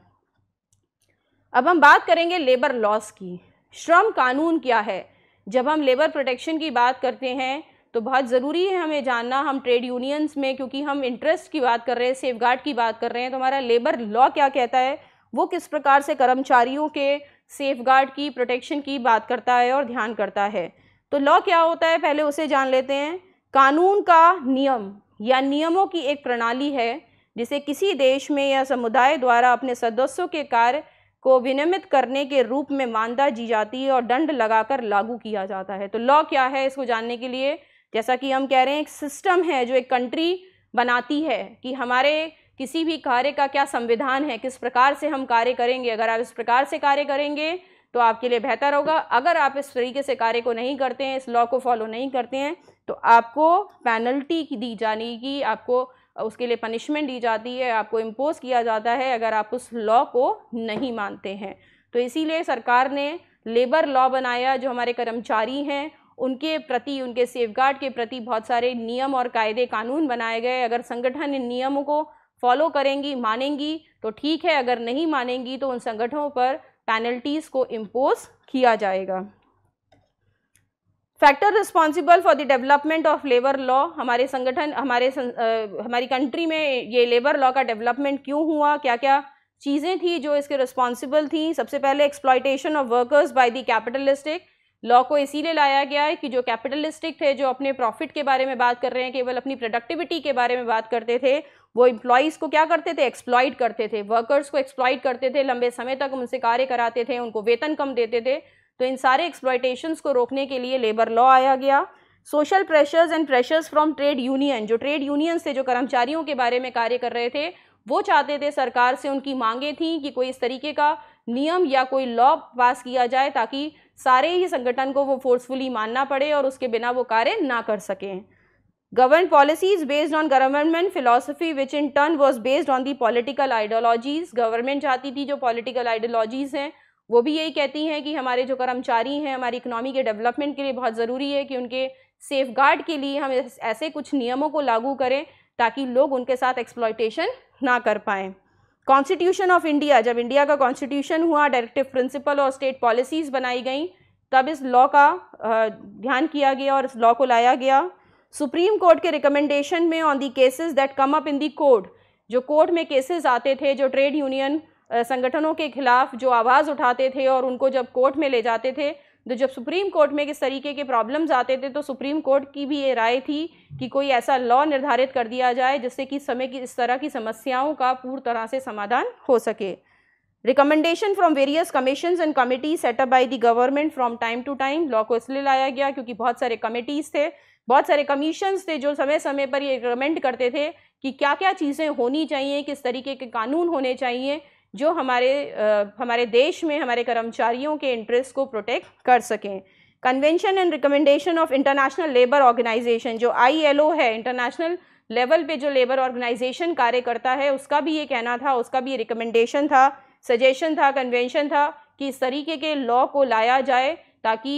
अब हम बात करेंगे लेबर लॉस की श्रम कानून क्या है जब हम लेबर प्रोटेक्शन की बात करते हैं तो बहुत ज़रूरी है हमें जानना हम ट्रेड यूनियंस में क्योंकि हम इंटरेस्ट की बात कर रहे हैं सेफ की बात कर रहे हैं तो हमारा लेबर लॉ क्या कहता है वो किस प्रकार से कर्मचारियों के सेफ की प्रोटेक्शन की बात करता है और ध्यान करता है तो लॉ क्या होता है पहले उसे जान लेते हैं कानून का नियम या नियमों की एक प्रणाली है जिसे किसी देश में या समुदाय द्वारा अपने सदस्यों के कार्य को विनियमित करने के रूप में मानदा जी जाती है और दंड लगाकर लागू किया जाता है तो लॉ क्या है इसको जानने के लिए जैसा कि हम कह रहे हैं एक सिस्टम है जो एक कंट्री बनाती है कि हमारे किसी भी कार्य का क्या संविधान है किस प्रकार से हम कार्य करेंगे अगर आप इस प्रकार से कार्य करेंगे तो आपके लिए बेहतर होगा अगर आप इस तरीके से कार्य को नहीं करते हैं इस लॉ को फॉलो नहीं करते हैं तो आपको पेनल्टी दी जाने की आपको उसके लिए पनिशमेंट दी जाती है आपको इम्पोज किया जाता है अगर आप उस लॉ को नहीं मानते हैं तो इसीलिए सरकार ने लेबर लॉ बनाया जो हमारे कर्मचारी हैं उनके प्रति उनके सेफगार्ड के प्रति बहुत सारे नियम और कायदे कानून बनाए गए अगर संगठन इन नियमों को फॉलो करेंगी मानेंगी तो ठीक है अगर नहीं मानेंगी तो उन संगठनों पर पेनल्टीज़ को इम्पोज किया जाएगा factor responsible for the development of labour law हमारे संगठन हमारे सं, आ, हमारी कंट्री में ये लेबर लॉ का डेवलपमेंट क्यों हुआ क्या क्या चीज़ें थी जो इसके रिस्पॉन्सिबल थी सबसे पहले exploitation of workers by the capitalistic law को इसीलिए लाया गया है कि जो कैपिटलिस्टिक थे जो अपने प्रॉफिट के बारे में बात कर रहे हैं केवल अपनी प्रोडक्टिविटी के बारे में बात करते थे वो एम्प्लॉयज़ को क्या करते थे एक्सप्लॉयड करते थे वर्कर्स को एक्सप्लॉयड करते थे लंबे समय तक उनसे कार्य कराते थे उनको वेतन कम देते थे तो इन सारे एक्सप्लॉयटेशंस को रोकने के लिए लेबर लॉ आया गया social pressures and pressures from trade union जो ट्रेड यूनियंस थे जो कर्मचारियों के बारे में कार्य कर रहे थे वो चाहते थे सरकार से उनकी मांगे थी कि कोई इस तरीके का नियम या कोई लॉ पास किया जाए ताकि सारे ही संगठन को वो फोर्सफुली मानना पड़े और उसके बिना वो कार्य ना कर सकें govern policies based on government philosophy which in turn was based on the political ideologies government चाहती थी जो पॉलिटिकल आइडियोलॉजीज़ हैं वो भी यही कहती हैं कि हमारे जो कर्मचारी हैं हमारी इकनॉमी के डेवलपमेंट के लिए बहुत ज़रूरी है कि उनके सेफ गार्ड के लिए हम ऐसे कुछ नियमों को लागू करें ताकि लोग उनके साथ एक्सप्लॉयटेशन ना कर पाएँ कॉन्स्टिट्यूशन ऑफ इंडिया जब इंडिया का कॉन्स्टिट्यूशन हुआ डायरेक्टिव प्रिंसिपल और स्टेट पॉलिसीज़ बनाई गई तब इस लॉ का ध्यान किया गया और इस लॉ को लाया गया सुप्रीम कोर्ट के रिकमेंडेशन में on the cases that come up in the court जो कोर्ट में केसेस आते थे जो ट्रेड यूनियन संगठनों के खिलाफ जो आवाज़ उठाते थे और उनको जब कोर्ट में ले जाते थे तो जब सुप्रीम कोर्ट में किस तरीके के प्रॉब्लम्स आते थे तो सुप्रीम कोर्ट की भी ये राय थी कि कोई ऐसा लॉ निर्धारित कर दिया जाए जिससे कि समय की इस तरह की समस्याओं का पूर्ण तरह से समाधान हो सके recommendation from various commission and committee set up by the government from time to time law को इसलिए लाया गया क्योंकि बहुत सारे कमेटीज़ थे बहुत सारे कमीशन थे जो समय समय पर ये रिकमेंड करते थे कि क्या क्या चीज़ें होनी चाहिए किस तरीके के कानून होने चाहिए जो हमारे आ, हमारे देश में हमारे कर्मचारियों के इंटरेस्ट को प्रोटेक्ट कर सकें convention and recommendation of international labour organisation जो आई है इंटरनेशनल लेवल पे जो लेबर ऑर्गेनाइजेशन कार्य करता है उसका भी ये कहना था उसका भी ये रिकमेंडेशन था सजेशन था कन्वेंशन था कि इस तरीके के लॉ को लाया जाए ताकि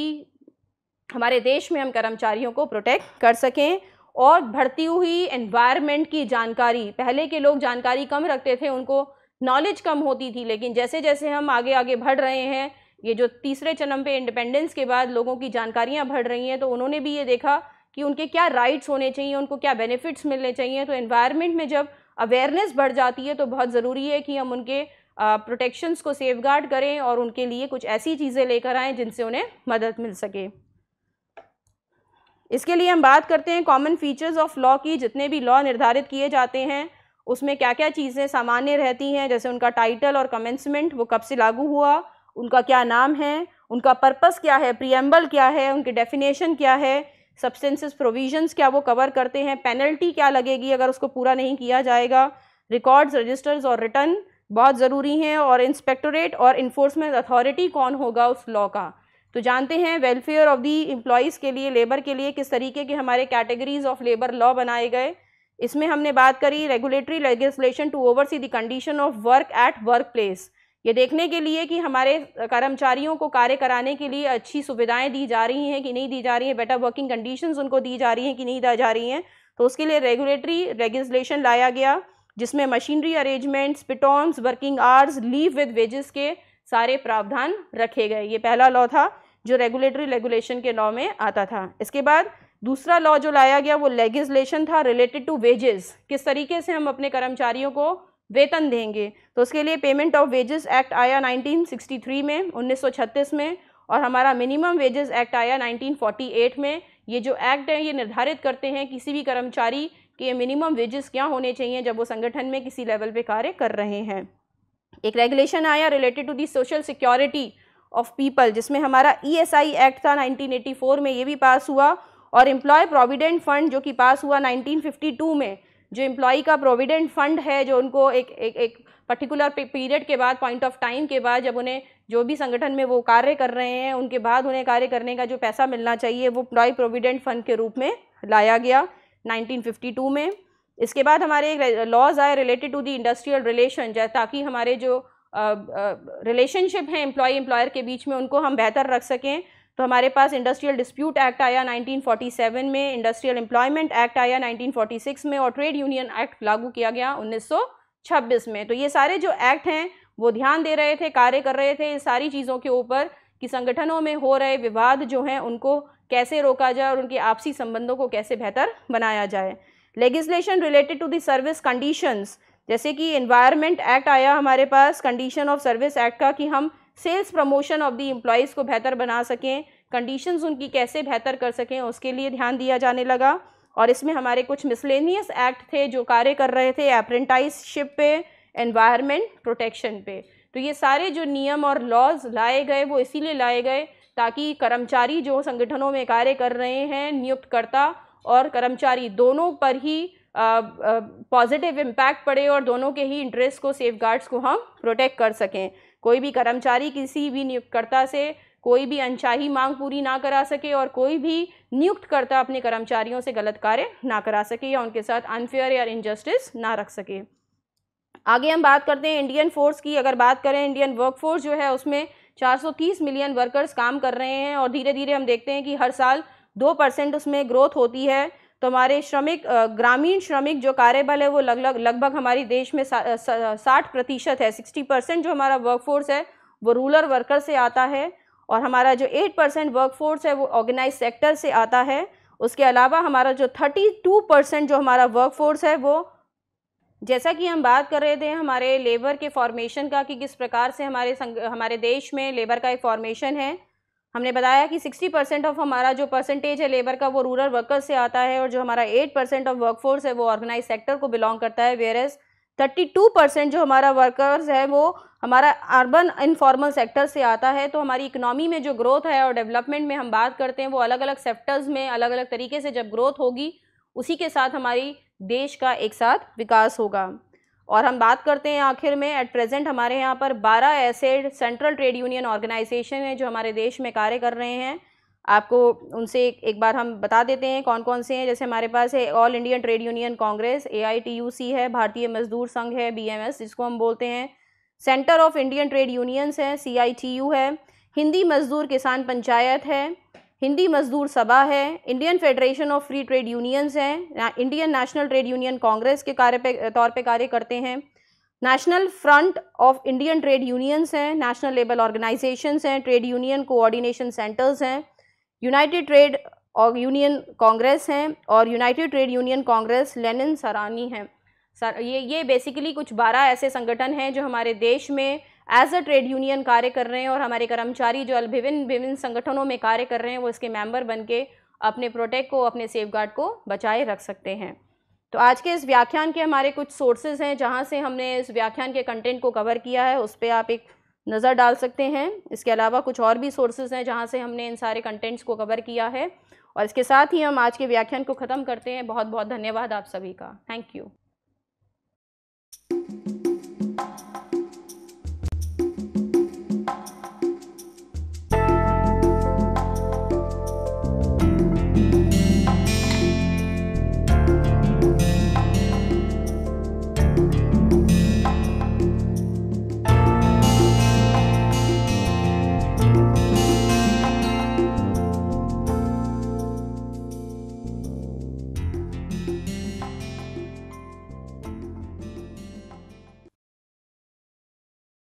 हमारे देश में हम कर्मचारियों को प्रोटेक्ट कर सकें और बढ़ती हुई एनवायरनमेंट की जानकारी पहले के लोग जानकारी कम रखते थे उनको नॉलेज कम होती थी लेकिन जैसे जैसे हम आगे आगे बढ़ रहे हैं ये जो तीसरे चरम पे इंडिपेंडेंस के बाद लोगों की जानकारियाँ बढ़ रही हैं तो उन्होंने भी ये देखा कि उनके क्या राइट्स होने चाहिए उनको क्या बेनिफिट्स मिलने चाहिए तो इन्वायरमेंट में जब अवेयरनेस बढ़ जाती है तो बहुत ज़रूरी है कि हम उनके प्रोटेक्शंस को सेफ गार्ड करें और उनके लिए कुछ ऐसी चीज़ें लेकर आएँ जिनसे उन्हें मदद मिल सके इसके लिए हम बात करते हैं कॉमन फीचर्स ऑफ लॉ की जितने भी लॉ निर्धारित किए जाते हैं उसमें क्या क्या चीज़ें सामान्य रहती हैं जैसे उनका टाइटल और कमेंसमेंट वो कब से लागू हुआ उनका क्या नाम है उनका पर्पस क्या है प्रियम्बल क्या है उनकी डेफिनेशन क्या है सब्सटेंसेस प्रोविजंस क्या वो कवर करते हैं पेनल्टी क्या लगेगी अगर उसको पूरा नहीं किया जाएगा रिकॉर्ड्स रजिस्टर्स और रिटर्न बहुत ज़रूरी हैं और इंस्पेक्टोरेट और इन्फोर्समेंट अथॉरिटी कौन होगा उस लॉ का तो जानते हैं वेलफेयर ऑफ़ दी एम्प्लॉयज़ के लिए लेबर के लिए किस तरीके के हमारे कैटेगरीज ऑफ लेबर लॉ बनाए गए इसमें हमने बात करी regulatory legislation to oversee the condition of work at work place ये देखने के लिए कि हमारे कर्मचारियों को कार्य कराने के लिए अच्छी सुविधाएं दी जा रही हैं कि नहीं दी जा रही हैं बेटर वर्किंग कंडीशंस उनको दी जा रही हैं कि नहीं दी जा रही हैं तो उसके लिए रेगुलेटरी रेगुलेशन लाया गया जिसमें मशीनरी अरेंजमेंट्स पिटॉम्स working hours leave with wages के सारे प्रावधान रखे गए ये पहला लॉ था जो रेगुलेटरी रेगुलेशन के लॉ में आता था इसके बाद दूसरा लॉ जो लाया गया वो लेगिस्लेशन था रिलेटेड टू वेजेस किस तरीके से हम अपने कर्मचारियों को वेतन देंगे तो उसके लिए पेमेंट ऑफ वेजेस एक्ट आया 1963 में 1936 में और हमारा मिनिमम वेजेस एक्ट आया 1948 में ये जो एक्ट है ये निर्धारित करते हैं किसी भी कर्मचारी के मिनिमम वेजेस क्या होने चाहिए जब वो संगठन में किसी लेवल पे कार्य कर रहे हैं एक रेगुलेशन आया related to the social security of people जिसमें हमारा ई e एक्ट था नाइनटीन में ये भी पास हुआ और एम्प्लॉय प्रोविडेंट फंड जो कि पास हुआ 1952 में जो एम्प्लॉय का प्रोविडेंट फंड है जो उनको एक एक एक पर्टिकुलर पीरियड के बाद पॉइंट ऑफ टाइम के बाद जब उन्हें जो भी संगठन में वो कार्य कर रहे हैं उनके बाद उन्हें कार्य करने का जो पैसा मिलना चाहिए वो एम्प्लॉय प्रोविडेंट फंड के रूप में लाया गया 1952 में इसके बाद हमारे लॉज आए related to the industrial relation ताकि हमारे जो रिलेशनशिप हैं एम्प्लॉय एम्प्लॉयर के बीच में उनको हम बेहतर रख सकें तो हमारे पास इंडस्ट्रियल डिस्प्यूट एक्ट आया 1947 में इंडस्ट्रियल एम्प्लॉयमेंट एक्ट आया 1946 में और ट्रेड यूनियन एक्ट लागू किया गया 1926 में तो ये सारे जो एक्ट हैं वो ध्यान दे रहे थे कार्य कर रहे थे इन सारी चीज़ों के ऊपर कि संगठनों में हो रहे विवाद जो हैं उनको कैसे रोका जाए और उनके आपसी संबंधों को कैसे बेहतर बनाया जाए legislation related to the service conditions जैसे कि इन्वायरमेंट एक्ट आया हमारे पास कंडीशन ऑफ सर्विस एक्ट का कि हम sales promotion of the employees को बेहतर बना सकें कंडीशंस उनकी कैसे बेहतर कर सकें उसके लिए ध्यान दिया जाने लगा और इसमें हमारे कुछ मिसलेनियस एक्ट थे जो कार्य कर रहे थे अप्रेंटाइजशिप पे एनवायरनमेंट प्रोटेक्शन पे तो ये सारे जो नियम और लॉज लाए गए वो इसीलिए लाए गए ताकि कर्मचारी जो संगठनों में कार्य कर रहे हैं नियुक्तकर्ता और कर्मचारी दोनों पर ही पॉजिटिव इम्पैक्ट पड़े और दोनों के ही इंटरेस्ट को सेफ को हम प्रोटेक्ट कर सकें कोई भी कर्मचारी किसी भी नियुक्तकर्ता से कोई भी अनचाही मांग पूरी ना करा सके और कोई भी नियुक्तकर्ता अपने कर्मचारियों से गलत कार्य ना करा सके या उनके साथ अनफेयर या इनजस्टिस ना रख सके आगे हम बात करते हैं इंडियन फोर्स की अगर बात करें इंडियन वर्कफोर्स जो है उसमें 430 मिलियन वर्कर्स काम कर रहे हैं और धीरे धीरे हम देखते हैं कि हर साल दो परसेंट उसमें ग्रोथ होती है तो हमारे श्रमिक ग्रामीण श्रमिक जो कार्यबल है वो लगभग लगभग हमारे देश में साठ प्रतिशत है सिक्सटी परसेंट जो हमारा वर्कफोर्स है वो रूरल वर्कर से आता है और हमारा जो एट परसेंट वर्कफोर्स है वो ऑर्गेनाइज सेक्टर से आता है उसके अलावा हमारा जो थर्टी टू परसेंट जो हमारा वर्कफोर्स है वो जैसा कि हम बात कर रहे थे हमारे लेबर के फॉर्मेशन का कि किस प्रकार से हमारे संग, हमारे देश में लेबर का एक फॉर्मेशन है हमने बताया कि 60 परसेंट ऑफ हमारा जो परसेंटेज है लेबर का वो रूरल वर्कर्स से आता है और जो हमारा 8 परसेंट ऑफ वर्कफोर्स है वो ऑर्गेनाइज सेक्टर को बिलोंग करता है वेयर एज थर्टी परसेंट जो हमारा वर्कर्स है वो हमारा अर्बन इनफॉर्मल सेक्टर से आता है तो हमारी इकनॉमी में जो ग्रोथ है और डेवलपमेंट में हम बात करते हैं वो अलग अलग सेक्टर्स में अलग अलग तरीके से जब ग्रोथ होगी उसी के साथ हमारी देश का एक साथ विकास होगा और हम बात करते हैं आखिर में एट प्रेजेंट हमारे यहाँ पर 12 ऐसे सेंट्रल ट्रेड यूनियन ऑर्गेनाइजेशन हैं जो हमारे देश में कार्य कर रहे हैं आपको उनसे एक, एक बार हम बता देते हैं कौन कौन से हैं जैसे हमारे पास है all Indian trade union congress A है भारतीय मजदूर संघ है बी जिसको हम बोलते हैं centre of Indian trade unions है सी है हिंदी मजदूर किसान पंचायत है हिंदी मजदूर सभा है Indian federation of free trade unions हैं Indian national trade union congress के कार्य पे तौर पे कार्य करते हैं national front of Indian trade unions हैं नेशनल लेबल ऑर्गेनाइजेशंस हैं ट्रेड यूनियन कोऑर्डिनेशन सेंटर्स हैं यूनाइटेड ट्रेड और यूनियन कांग्रेस हैं और united trade union congress Lenin Sarani हैं सर ये ये बेसिकली कुछ बारह ऐसे संगठन हैं जो हमारे देश में एज अ ट्रेड यूनियन कार्य कर रहे हैं और हमारे कर्मचारी जो विभिन्न विभिन्न संगठनों में कार्य कर रहे हैं वो इसके मेंबर बन के अपने प्रोटेक्ट को अपने सेफ को बचाए रख सकते हैं तो आज के इस व्याख्यान के हमारे कुछ सोर्सेज हैं जहाँ से हमने इस व्याख्यान के कंटेंट को कवर किया है उस पर आप एक नज़र डाल सकते हैं इसके अलावा कुछ और भी सोर्सेज हैं जहाँ से हमने इन सारे कंटेंट्स को कवर किया है और इसके साथ ही हम आज के व्याख्यान को ख़त्म करते हैं बहुत बहुत धन्यवाद आप सभी का थैंक यू